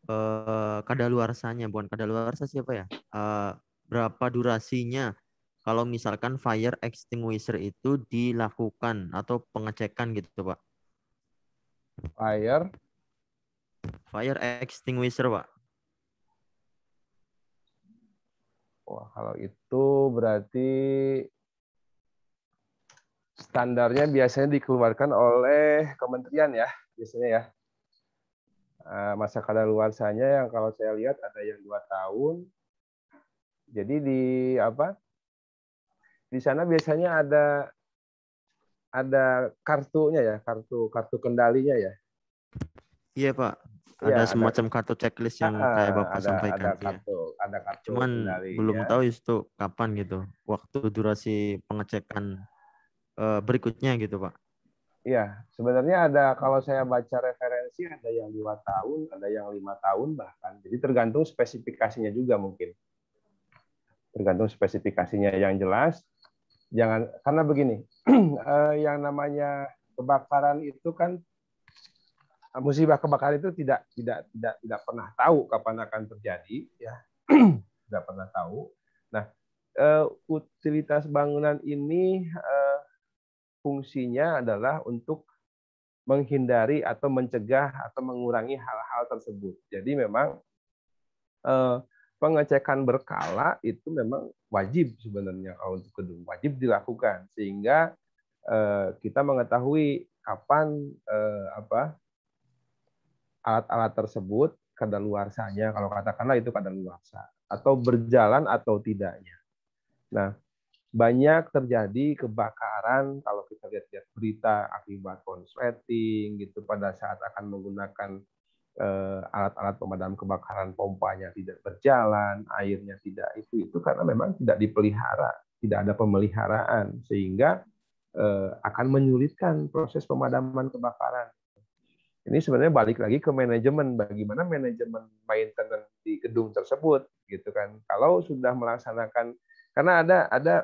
uh, kadaluarsanya, bukan kadaluarsa siapa ya? Uh, berapa durasinya kalau misalkan fire extinguisher itu dilakukan atau pengecekan gitu, Pak? Fire Fire extinguisher, Pak. Wah, kalau itu berarti standarnya biasanya dikeluarkan oleh kementerian ya, biasanya ya. Eh, masa kadaluarsanya yang kalau saya lihat ada yang dua tahun. Jadi di apa? Di sana biasanya ada ada kartunya ya, kartu kartu kendalinya ya. Iya Pak. Iya, ada ya, semacam kartu checklist yang uh, kayak Bapak ada, sampaikan. Ada iya. kartu, ya. ada kartu Cuman kendali, belum ya. tahu itu kapan gitu. Waktu durasi pengecekan uh, berikutnya gitu Pak. Iya, sebenarnya ada kalau saya baca referensi ada yang dua tahun, ada yang lima tahun bahkan. Jadi tergantung spesifikasinya juga mungkin. Tergantung spesifikasinya yang jelas. Jangan karena begini, eh, yang namanya kebakaran itu kan Nah, musibah kebakaran itu tidak tidak tidak tidak pernah tahu kapan akan terjadi ya tidak pernah tahu nah uh, utilitas bangunan ini uh, fungsinya adalah untuk menghindari atau mencegah atau mengurangi hal-hal tersebut jadi memang uh, pengecekan berkala itu memang wajib sebenarnya kalau untuk gedung wajib dilakukan sehingga kita mengetahui kapan apa alat-alat tersebut kadaluarsanya kalau katakanlah itu kadaluarsa atau berjalan atau tidaknya. Nah, banyak terjadi kebakaran kalau kita lihat-lihat berita akibat konsleting gitu pada saat akan menggunakan eh, alat-alat eh, pemadam kebakaran pompanya tidak berjalan, airnya tidak itu itu karena memang tidak dipelihara, tidak ada pemeliharaan sehingga eh, akan menyulitkan proses pemadaman kebakaran ini sebenarnya balik lagi ke manajemen, bagaimana manajemen maintenance di gedung tersebut, gitu kan. Kalau sudah melaksanakan, karena ada ada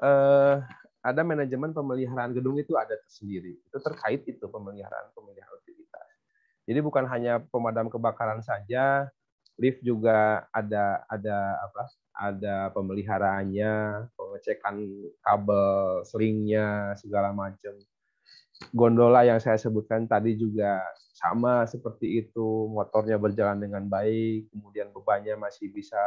eh, ada manajemen pemeliharaan gedung itu ada tersendiri. Itu terkait itu pemeliharaan pemeliharaan utilitas. Jadi bukan hanya pemadam kebakaran saja, lift juga ada ada apa? Ada pemeliharaannya, pengecekan kabel, selingnya, segala macam gondola yang saya sebutkan tadi juga sama seperti itu, motornya berjalan dengan baik, kemudian bebannya masih bisa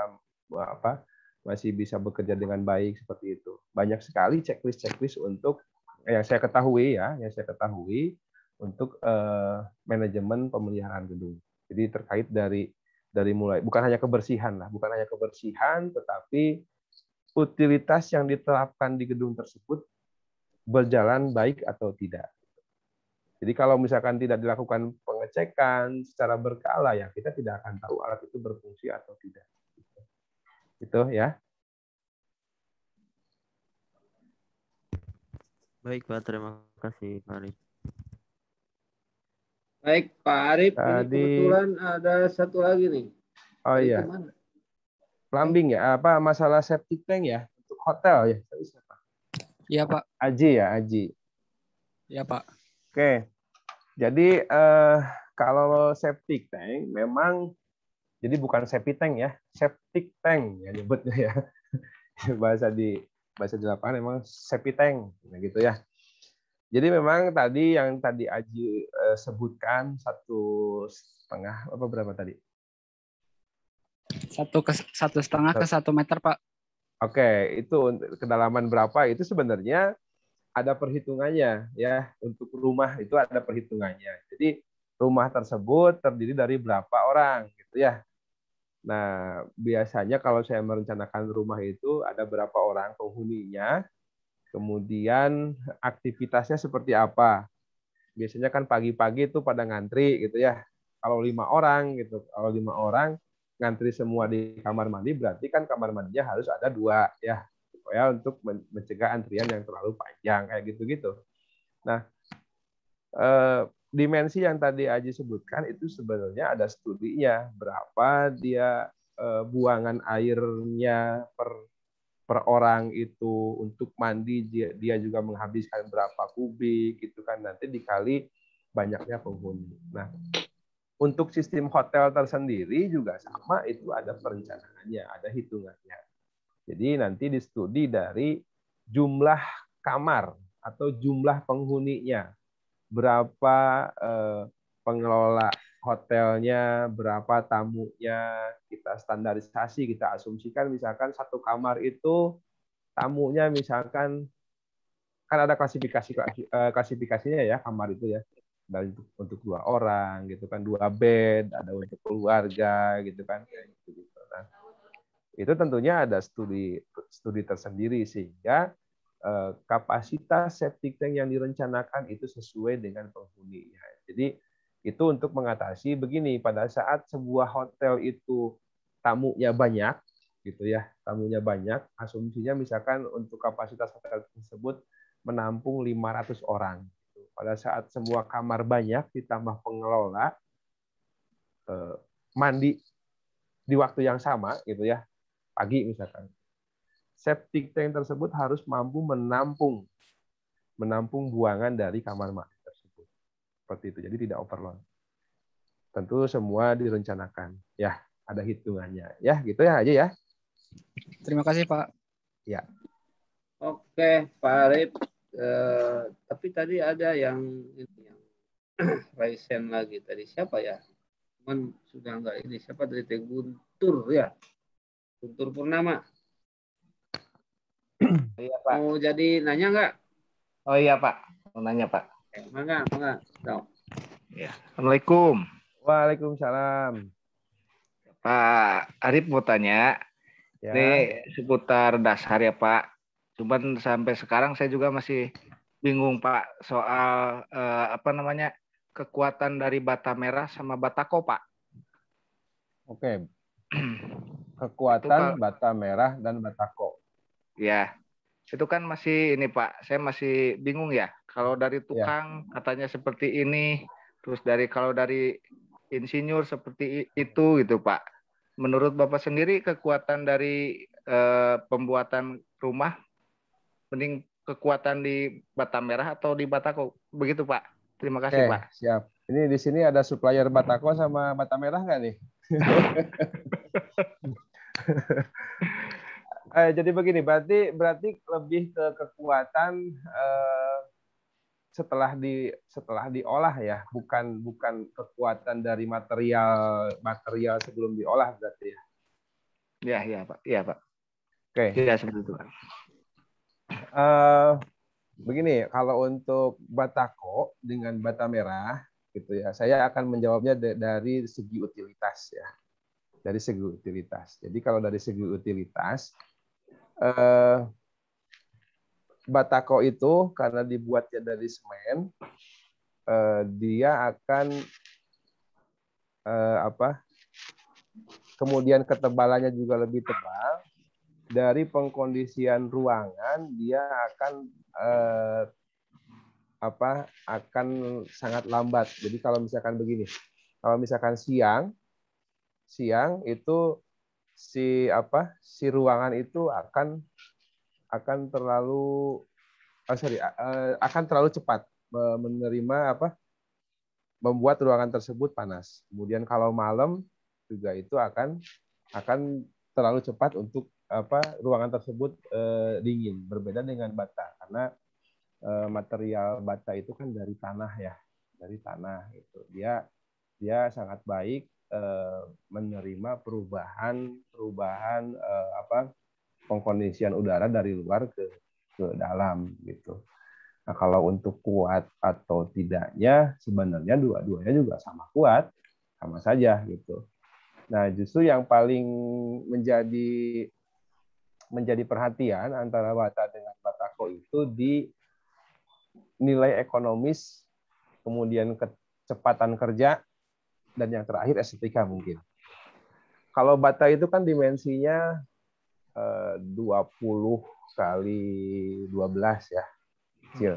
apa? masih bisa bekerja dengan baik seperti itu. Banyak sekali checklist-checklist untuk yang saya ketahui ya, yang saya ketahui untuk uh, manajemen pemeliharaan gedung. Jadi terkait dari dari mulai bukan hanya kebersihan lah, bukan hanya kebersihan tetapi utilitas yang diterapkan di gedung tersebut berjalan baik atau tidak. Jadi kalau misalkan tidak dilakukan pengecekan secara berkala ya kita tidak akan tahu alat itu berfungsi atau tidak. Itu ya. Baik Pak, terima kasih Pak Arif. Baik Pak Arif, Tadi... ini kebetulan ada satu lagi nih. Oh iya. Plumbing ya, apa masalah septic tank ya untuk hotel ya? Iya Pak. Aji ya Aji. Iya Pak. Oke, jadi eh, kalau septic tank memang jadi bukan septic tank ya, septic tank ya nyebutnya ya bahasa di bahasa di lapangan memang septic tank nah gitu ya. Jadi memang tadi yang tadi Aji eh, sebutkan satu setengah apa berapa tadi? Satu ke satu setengah satu. ke satu meter pak. Oke, itu kedalaman berapa itu sebenarnya ada perhitungannya ya untuk rumah itu ada perhitungannya. Jadi rumah tersebut terdiri dari berapa orang gitu ya. Nah, biasanya kalau saya merencanakan rumah itu ada berapa orang penghuninya, kemudian aktivitasnya seperti apa. Biasanya kan pagi-pagi itu pada ngantri gitu ya. Kalau lima orang gitu, kalau lima orang ngantri semua di kamar mandi berarti kan kamar mandinya harus ada dua ya supaya untuk mencegah antrian yang terlalu panjang kayak gitu-gitu. Nah, eh, dimensi yang tadi Aji sebutkan itu sebenarnya ada studinya berapa dia eh, buangan airnya per per orang itu untuk mandi dia, dia juga menghabiskan berapa kubik gitu kan nanti dikali banyaknya penghuni. Nah, untuk sistem hotel tersendiri juga sama itu ada perencanaannya, ada hitungannya. Jadi nanti di studi dari jumlah kamar atau jumlah penghuninya. Berapa eh, pengelola hotelnya, berapa tamunya, kita standarisasi, kita asumsikan misalkan satu kamar itu tamunya misalkan kan ada klasifikasi eh, klasifikasinya ya kamar itu ya dari untuk dua orang gitu kan dua bed ada untuk keluarga gitu kan iya, iya. Nah, itu tentunya ada studi studi tersendiri sehingga eh, kapasitas septic tank yang direncanakan itu sesuai dengan penghuninya. Jadi itu untuk mengatasi begini pada saat sebuah hotel itu tamunya banyak gitu ya, tamunya banyak, asumsinya misalkan untuk kapasitas hotel tersebut menampung 500 orang. Gitu. Pada saat semua kamar banyak ditambah pengelola eh, mandi di waktu yang sama gitu ya pagi misalkan. Septic tank tersebut harus mampu menampung menampung buangan dari kamar mandi tersebut. Seperti itu. Jadi tidak overload. Tentu semua direncanakan. Ya, ada hitungannya. Ya, gitu ya aja ya. Terima kasih, Pak. Ya. Oke, Pak Arif. Eh, tapi tadi ada yang ini yang lagi tadi siapa ya? Cuman sudah enggak ini siapa dari teguntur ya? Guntur Purnama. Oh, iya, Pak. Mau jadi nanya nggak? Oh iya, Pak. Mau nanya, Pak. Eh, mangga, mangga. Ya. Assalamualaikum. Waalaikumsalam. Pak Arif mau tanya. Ya. Ini seputar dasar ya, Pak. Cuman sampai sekarang saya juga masih bingung, Pak, soal eh, apa namanya? kekuatan dari bata merah sama batako, Pak. Oke. Okay. kekuatan kan, bata merah dan batako. Ya, itu kan masih ini Pak, saya masih bingung ya. Kalau dari ya. tukang ya. katanya seperti ini, terus dari kalau dari insinyur seperti itu gitu Pak. Menurut Bapak sendiri kekuatan dari eh, pembuatan rumah mending kekuatan di bata merah atau di batako? Begitu Pak. Terima kasih Oke, eh, Pak. Siap. Ini di sini ada supplier batako sama bata merah nggak nih? eh, jadi begini, berarti berarti lebih ke kekuatan eh, setelah di setelah diolah ya, bukan bukan kekuatan dari material material sebelum diolah berarti ya. Ya, ya pak, ya pak. Oke. Okay. Ya seperti itu. Pak. Eh, begini, kalau untuk batako dengan bata merah, gitu ya, saya akan menjawabnya dari segi utilitas ya dari segi utilitas. Jadi kalau dari segi utilitas, eh, batako itu karena dibuatnya dari semen, eh, dia akan eh, apa? Kemudian ketebalannya juga lebih tebal. Dari pengkondisian ruangan, dia akan eh, apa? Akan sangat lambat. Jadi kalau misalkan begini, kalau misalkan siang siang itu si apa si ruangan itu akan akan terlalu oh sorry eh, akan terlalu cepat menerima apa membuat ruangan tersebut panas. Kemudian kalau malam juga itu akan akan terlalu cepat untuk apa ruangan tersebut eh, dingin. Berbeda dengan bata karena eh, material bata itu kan dari tanah ya, dari tanah itu. Dia dia sangat baik Eh, menerima perubahan perubahan eh, apa pengkondisian udara dari luar ke ke dalam gitu. Nah, kalau untuk kuat atau tidaknya sebenarnya dua-duanya juga sama kuat, sama saja gitu. Nah, justru yang paling menjadi menjadi perhatian antara Wata dengan Batako itu di nilai ekonomis, kemudian kecepatan kerja, dan yang terakhir estetika mungkin. Kalau bata itu kan dimensinya 20 eh, kali 12 ya, kecil.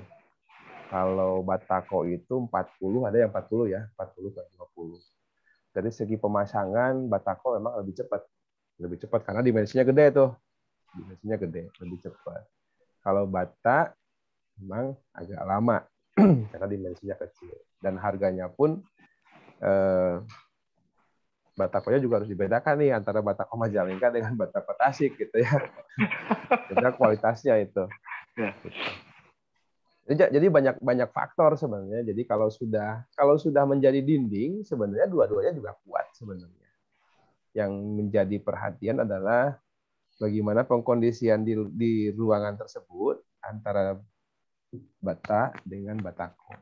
Kalau batako itu 40, ada yang 40 ya, 40 ke 50. jadi segi pemasangan, batako memang lebih cepat. Lebih cepat karena dimensinya gede tuh. Dimensinya gede, lebih cepat. Kalau bata memang agak lama karena dimensinya kecil. Dan harganya pun eh, Batakonya juga harus dibedakan nih antara Batako Majalengka dengan Batako Tasik gitu ya. beda kualitasnya itu. Ya. Jadi banyak banyak faktor sebenarnya. Jadi kalau sudah kalau sudah menjadi dinding sebenarnya dua-duanya juga kuat sebenarnya. Yang menjadi perhatian adalah bagaimana pengkondisian di, di ruangan tersebut antara Bata dengan Batako.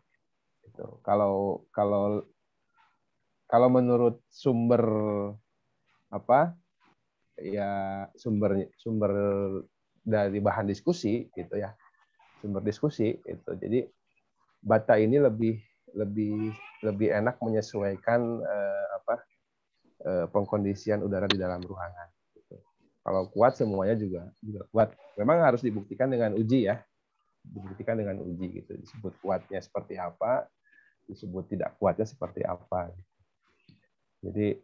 Itu. Kalau kalau kalau menurut sumber apa ya sumber sumber dari bahan diskusi gitu ya sumber diskusi itu jadi bata ini lebih lebih lebih enak menyesuaikan eh, apa eh, pengkondisian udara di dalam ruangan gitu. kalau kuat semuanya juga juga kuat memang harus dibuktikan dengan uji ya dibuktikan dengan uji gitu disebut kuatnya seperti apa disebut tidak kuatnya seperti apa gitu jadi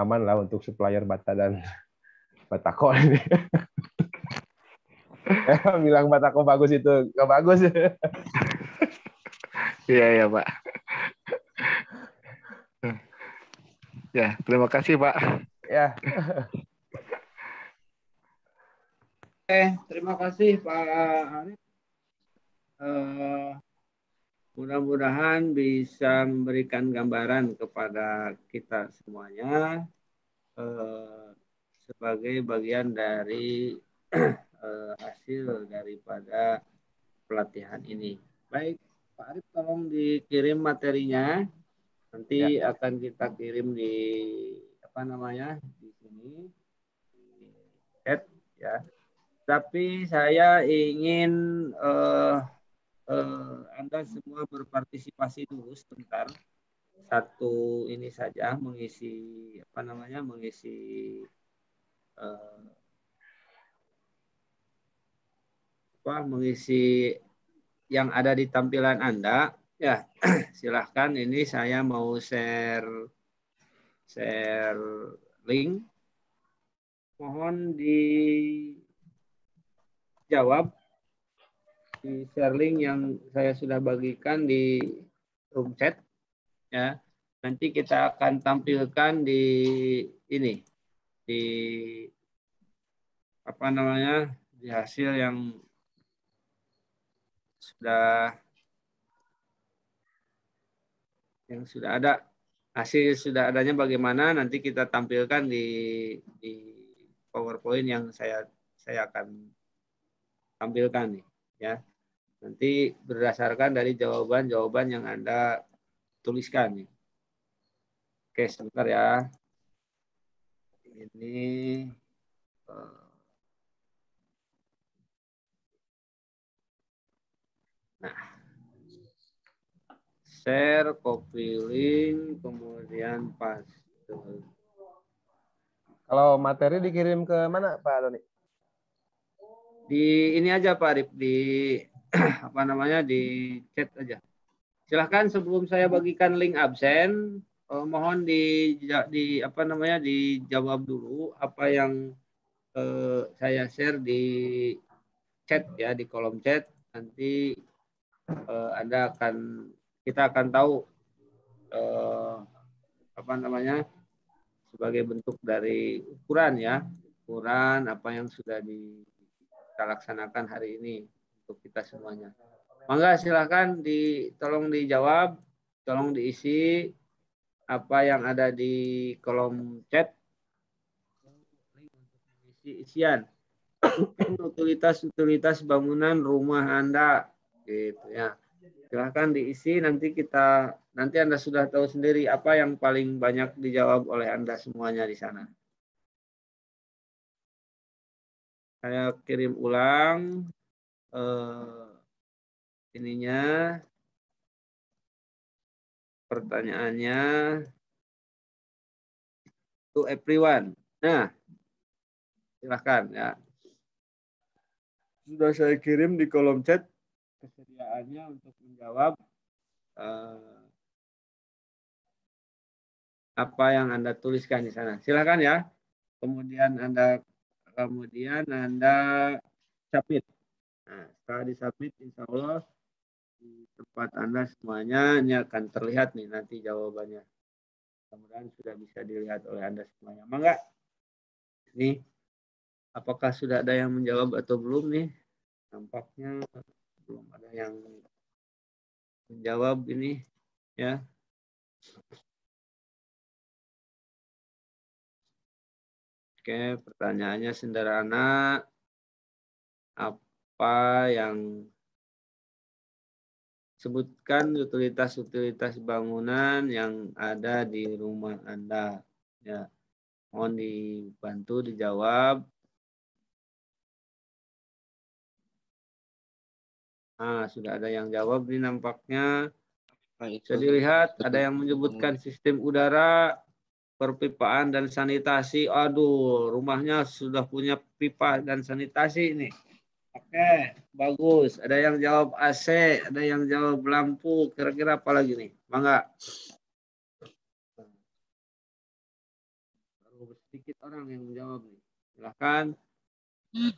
aman lah untuk supplier bata dan batako ini. Bilang batako bagus itu nggak bagus. Iya iya pak. Ya terima kasih pak. Ya. Eh terima kasih Pak Arif. Uh, Mudah-mudahan bisa memberikan gambaran kepada kita semuanya eh, sebagai bagian dari eh, hasil daripada pelatihan ini. Baik, Pak Arif tolong dikirim materinya. Nanti ya. akan kita kirim di apa namanya di sini di chat ya. Tapi saya ingin eh, eh, Anda semua berpartisipasi dulu sebentar satu ini saja mengisi apa namanya mengisi eh, apa mengisi yang ada di tampilan Anda ya silahkan ini saya mau share share link mohon dijawab di share link yang saya sudah bagikan di room chat ya nanti kita akan tampilkan di ini di apa namanya di hasil yang sudah yang sudah ada hasil sudah adanya bagaimana nanti kita tampilkan di di PowerPoint yang saya saya akan tampilkan nih ya Nanti berdasarkan dari jawaban-jawaban yang Anda tuliskan. Ya. Oke, sebentar ya. Ini eh, Nah, share, copy link, kemudian paste. Kalau materi dikirim ke mana Pak Doni? Di ini aja Pak Rip di apa namanya di chat aja. Silahkan sebelum saya bagikan link absen, eh, mohon di di apa namanya dijawab dulu apa yang eh, saya share di chat ya di kolom chat nanti eh, Anda akan kita akan tahu eh, apa namanya sebagai bentuk dari ukuran ya ukuran apa yang sudah di kita laksanakan hari ini untuk kita semuanya. Mangga silahkan di, tolong dijawab, tolong diisi apa yang ada di kolom chat. Isi isian utilitas-utilitas bangunan rumah Anda gitu ya. Silahkan diisi nanti kita nanti Anda sudah tahu sendiri apa yang paling banyak dijawab oleh Anda semuanya di sana. Saya kirim ulang eh, ininya pertanyaannya to everyone. Nah, silahkan ya. Sudah saya kirim di kolom chat kesediaannya untuk menjawab eh, apa yang Anda tuliskan di sana. Silahkan ya. Kemudian Anda kemudian Anda capit. Nah, setelah disubmit, insya Allah di tempat Anda semuanya ini akan terlihat nih nanti jawabannya. Kemudian sudah bisa dilihat oleh Anda semuanya. Mangga. Nih, apakah sudah ada yang menjawab atau belum nih? Nampaknya belum ada yang menjawab ini ya. Oke, pertanyaannya sederhana. Apa apa yang sebutkan utilitas-utilitas bangunan yang ada di rumah Anda. Ya. Mohon dibantu dijawab. Nah, sudah ada yang jawab nih nampaknya. Bisa dilihat ada yang menyebutkan sistem udara, perpipaan dan sanitasi. Aduh, rumahnya sudah punya pipa dan sanitasi nih. Oke, bagus. Ada yang jawab AC, ada yang jawab lampu. Kira-kira apa lagi nih? Mangga. Baru sedikit orang yang menjawab nih. Silahkan.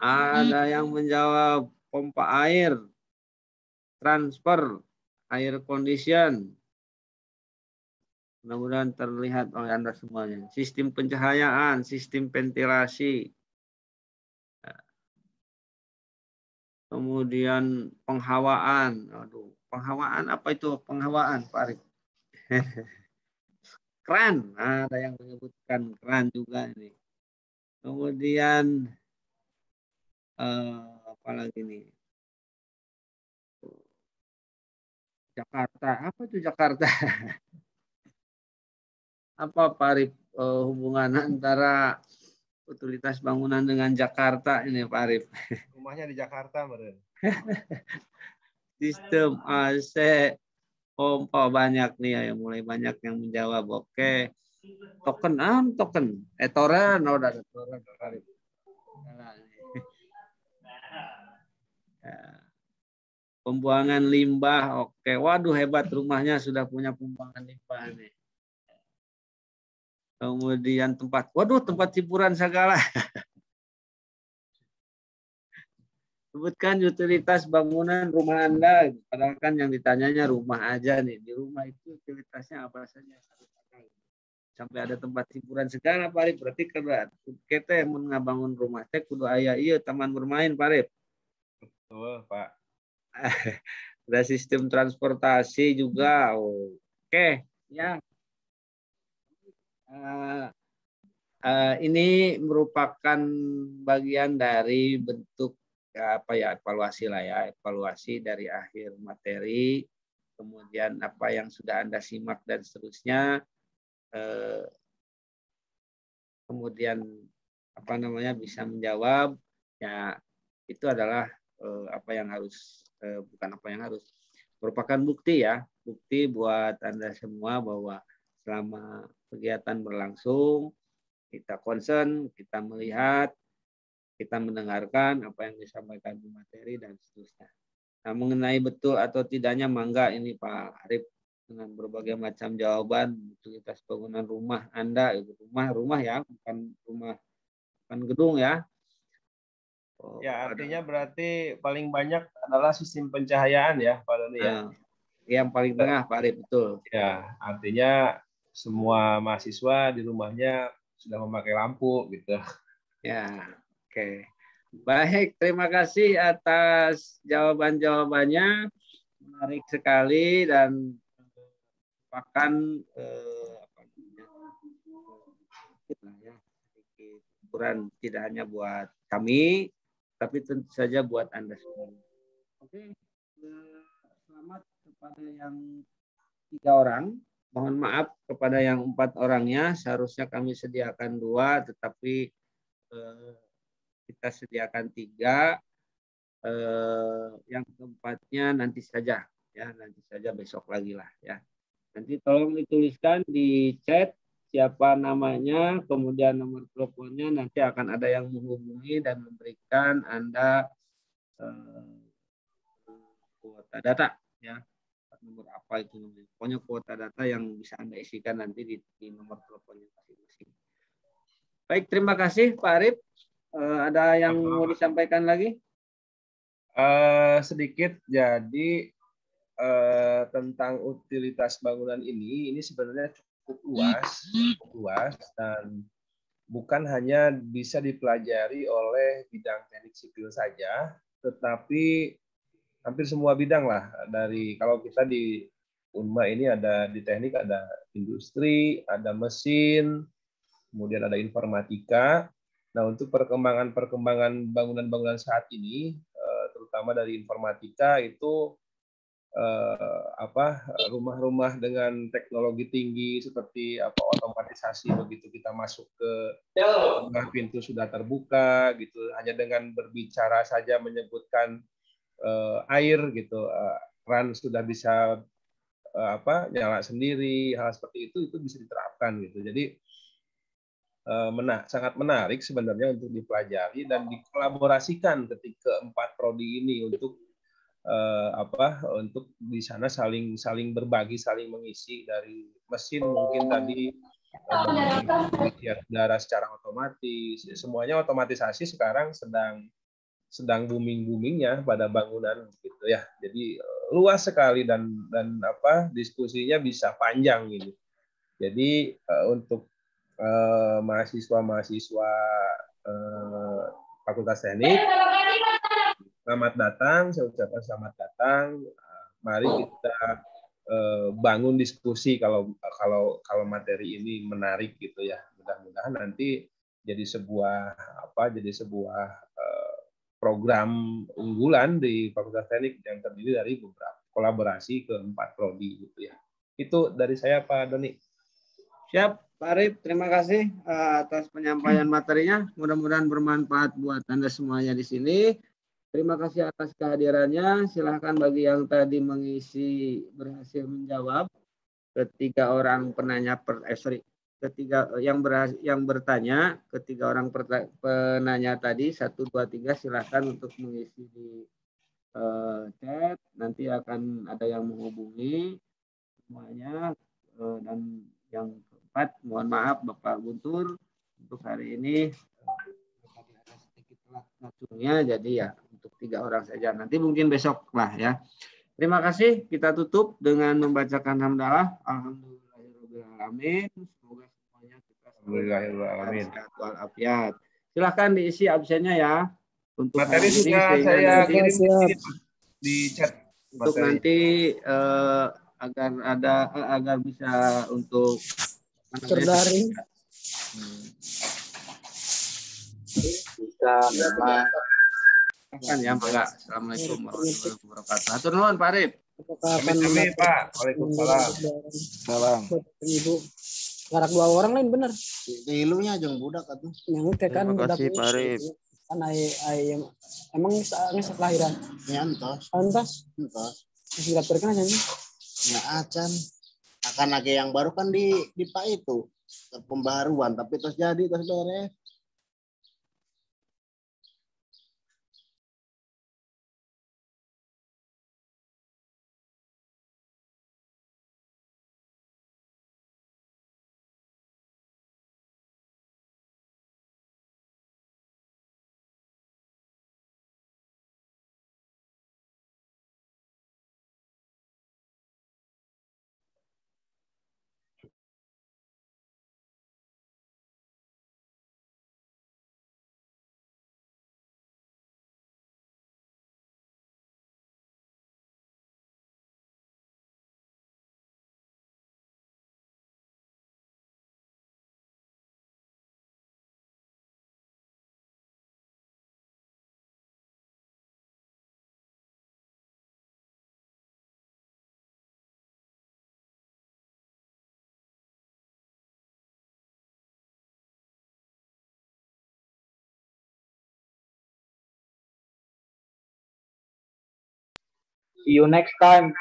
Ada yang menjawab pompa air, transfer, air condition. Mudah-mudahan terlihat oleh Anda semuanya. Sistem pencahayaan, sistem ventilasi, kemudian penghawaan. Aduh, penghawaan apa itu penghawaan, Pak Arif? Keren, nah, ada yang menyebutkan keren juga ini. Kemudian eh, apa lagi nih? Jakarta, apa itu Jakarta? apa Pak Arif eh, hubungan antara utilitas bangunan dengan Jakarta ini Pak Arif. Rumahnya di Jakarta, Meren. Sistem AC, pompa oh, banyak nih ya, mulai banyak yang menjawab. Oke, token ah, token, etoran, oh, ada etoran Pak Arif. Ya. Pembuangan limbah, oke. Waduh hebat rumahnya sudah punya pembuangan limbah nih kemudian tempat waduh tempat hiburan segala sebutkan utilitas bangunan rumah Anda. Padahal kan yang ditanyanya rumah aja nih. Di rumah itu utilitasnya apa saja? Sampai ada tempat hiburan segala, Pak Berarti kalau kita yang mengabangun rumah, saya, kudu ayah iya taman bermain, Pak Arif. Betul, Pak. ada sistem transportasi juga. Oke, ya uh, uh, ini merupakan bagian dari bentuk ya, apa ya evaluasi lah ya evaluasi dari akhir materi kemudian apa yang sudah anda simak dan seterusnya uh, kemudian apa namanya bisa menjawab ya itu adalah uh, apa yang harus uh, bukan apa yang harus merupakan bukti ya bukti buat anda semua bahwa selama kegiatan berlangsung kita concern, kita melihat, kita mendengarkan apa yang disampaikan di materi dan seterusnya. Nah, mengenai betul atau tidaknya mangga ini Pak Arif dengan berbagai macam jawaban utilitas bangunan rumah Anda itu rumah rumah ya bukan rumah bukan gedung ya. Oh, ya artinya ada. berarti paling banyak adalah sistem pencahayaan ya Pak Doni ya. Ah, yang paling tengah Pak Arif betul. Ya artinya semua mahasiswa di rumahnya sudah memakai lampu gitu. Ya, oke. Okay. Baik, terima kasih atas jawaban-jawabannya. Menarik sekali dan bahkan eh, apa namanya? ukuran ya, tidak hanya buat kami, tapi tentu saja buat Anda semua. Oke, eh, selamat kepada yang tiga orang mohon maaf kepada yang empat orangnya seharusnya kami sediakan dua tetapi eh, kita sediakan tiga eh, yang keempatnya nanti saja ya nanti saja besok lagi lah ya nanti tolong dituliskan di chat siapa namanya kemudian nomor teleponnya nanti akan ada yang menghubungi dan memberikan anda eh, kuota data ya nomor apa itu namanya. Pokoknya kuota data yang bisa Anda isikan nanti di, di nomor teleponnya masing-masing. Baik, terima kasih Pak Arif. Uh, ada yang mau disampaikan lagi? Uh, sedikit, jadi uh, tentang utilitas bangunan ini, ini sebenarnya cukup luas, cukup luas dan bukan hanya bisa dipelajari oleh bidang teknik sipil saja, tetapi hampir semua bidang lah dari kalau kita di Unma ini ada di teknik ada industri, ada mesin, kemudian ada informatika. Nah, untuk perkembangan-perkembangan bangunan-bangunan saat ini eh, terutama dari informatika itu eh, apa rumah-rumah dengan teknologi tinggi seperti apa otomatisasi begitu kita masuk ke rumah pintu sudah terbuka gitu hanya dengan berbicara saja menyebutkan uh, air gitu uh, sudah bisa uh, apa nyala sendiri hal seperti itu itu bisa diterapkan gitu jadi uh, mena sangat menarik sebenarnya untuk dipelajari dan dikolaborasikan ketika empat prodi ini untuk uh, apa untuk di sana saling saling berbagi saling mengisi dari mesin mungkin tadi pengisian udara secara otomatis semuanya otomatisasi sekarang sedang sedang booming boomingnya pada bangunan gitu ya jadi eh, luas sekali dan dan apa diskusinya bisa panjang gitu jadi eh, untuk eh, mahasiswa mahasiswa eh, fakultas teknik selamat datang saya ucapkan selamat datang mari kita eh, bangun diskusi kalau kalau kalau materi ini menarik gitu ya mudah-mudahan nanti jadi sebuah apa jadi sebuah eh, program unggulan di Fakultas Teknik yang terdiri dari beberapa kolaborasi keempat prodi gitu ya. Itu dari saya Pak Doni. Siap, Pak Arif, terima kasih eh, atas penyampaian materinya. Mudah-mudahan bermanfaat buat Anda semuanya di sini. Terima kasih atas kehadirannya. Silahkan bagi yang tadi mengisi berhasil menjawab ketiga orang penanya per eh, sorry, ketiga yang ber, yang bertanya ketiga orang penanya tadi satu dua tiga silahkan untuk mengisi di uh, chat nanti akan ada yang menghubungi semuanya uh, dan yang keempat mohon maaf bapak Guntur untuk hari ini sedikit telat jadi ya untuk tiga orang saja nanti mungkin besok lah ya terima kasih kita tutup dengan membacakan hamdalah alhamdulillah Amin, Semoga semuanya kita Alhamdulillahirrahmanirrahim. Walafiat. Silahkan diisi absennya ya. Untuk materi sudah saya kirim di chat. Untuk materi. nanti uh, agar ada uh, agar bisa untuk terdaring. Bisa memang. Kan ya, Mbak. Assalamualaikum warahmatullahi wabarakatuh. Hatur nuhun, Pak Arif. Kami-kami Pak. Waalaikumsalam. Salam. Ibu. Karak dua orang lain bener. Di ilunya aja, budak atuh. Yang itu kan budak. Terima kasih Pak Arif. Kan ay ai emang geus kelahiran. Ya entos. Entos. Entos. Geus dilapirkeun aja Ya acan. Ah, akan lagi yang baru kan di di Pak itu pembaruan tapi terus jadi terus beres. See you next time.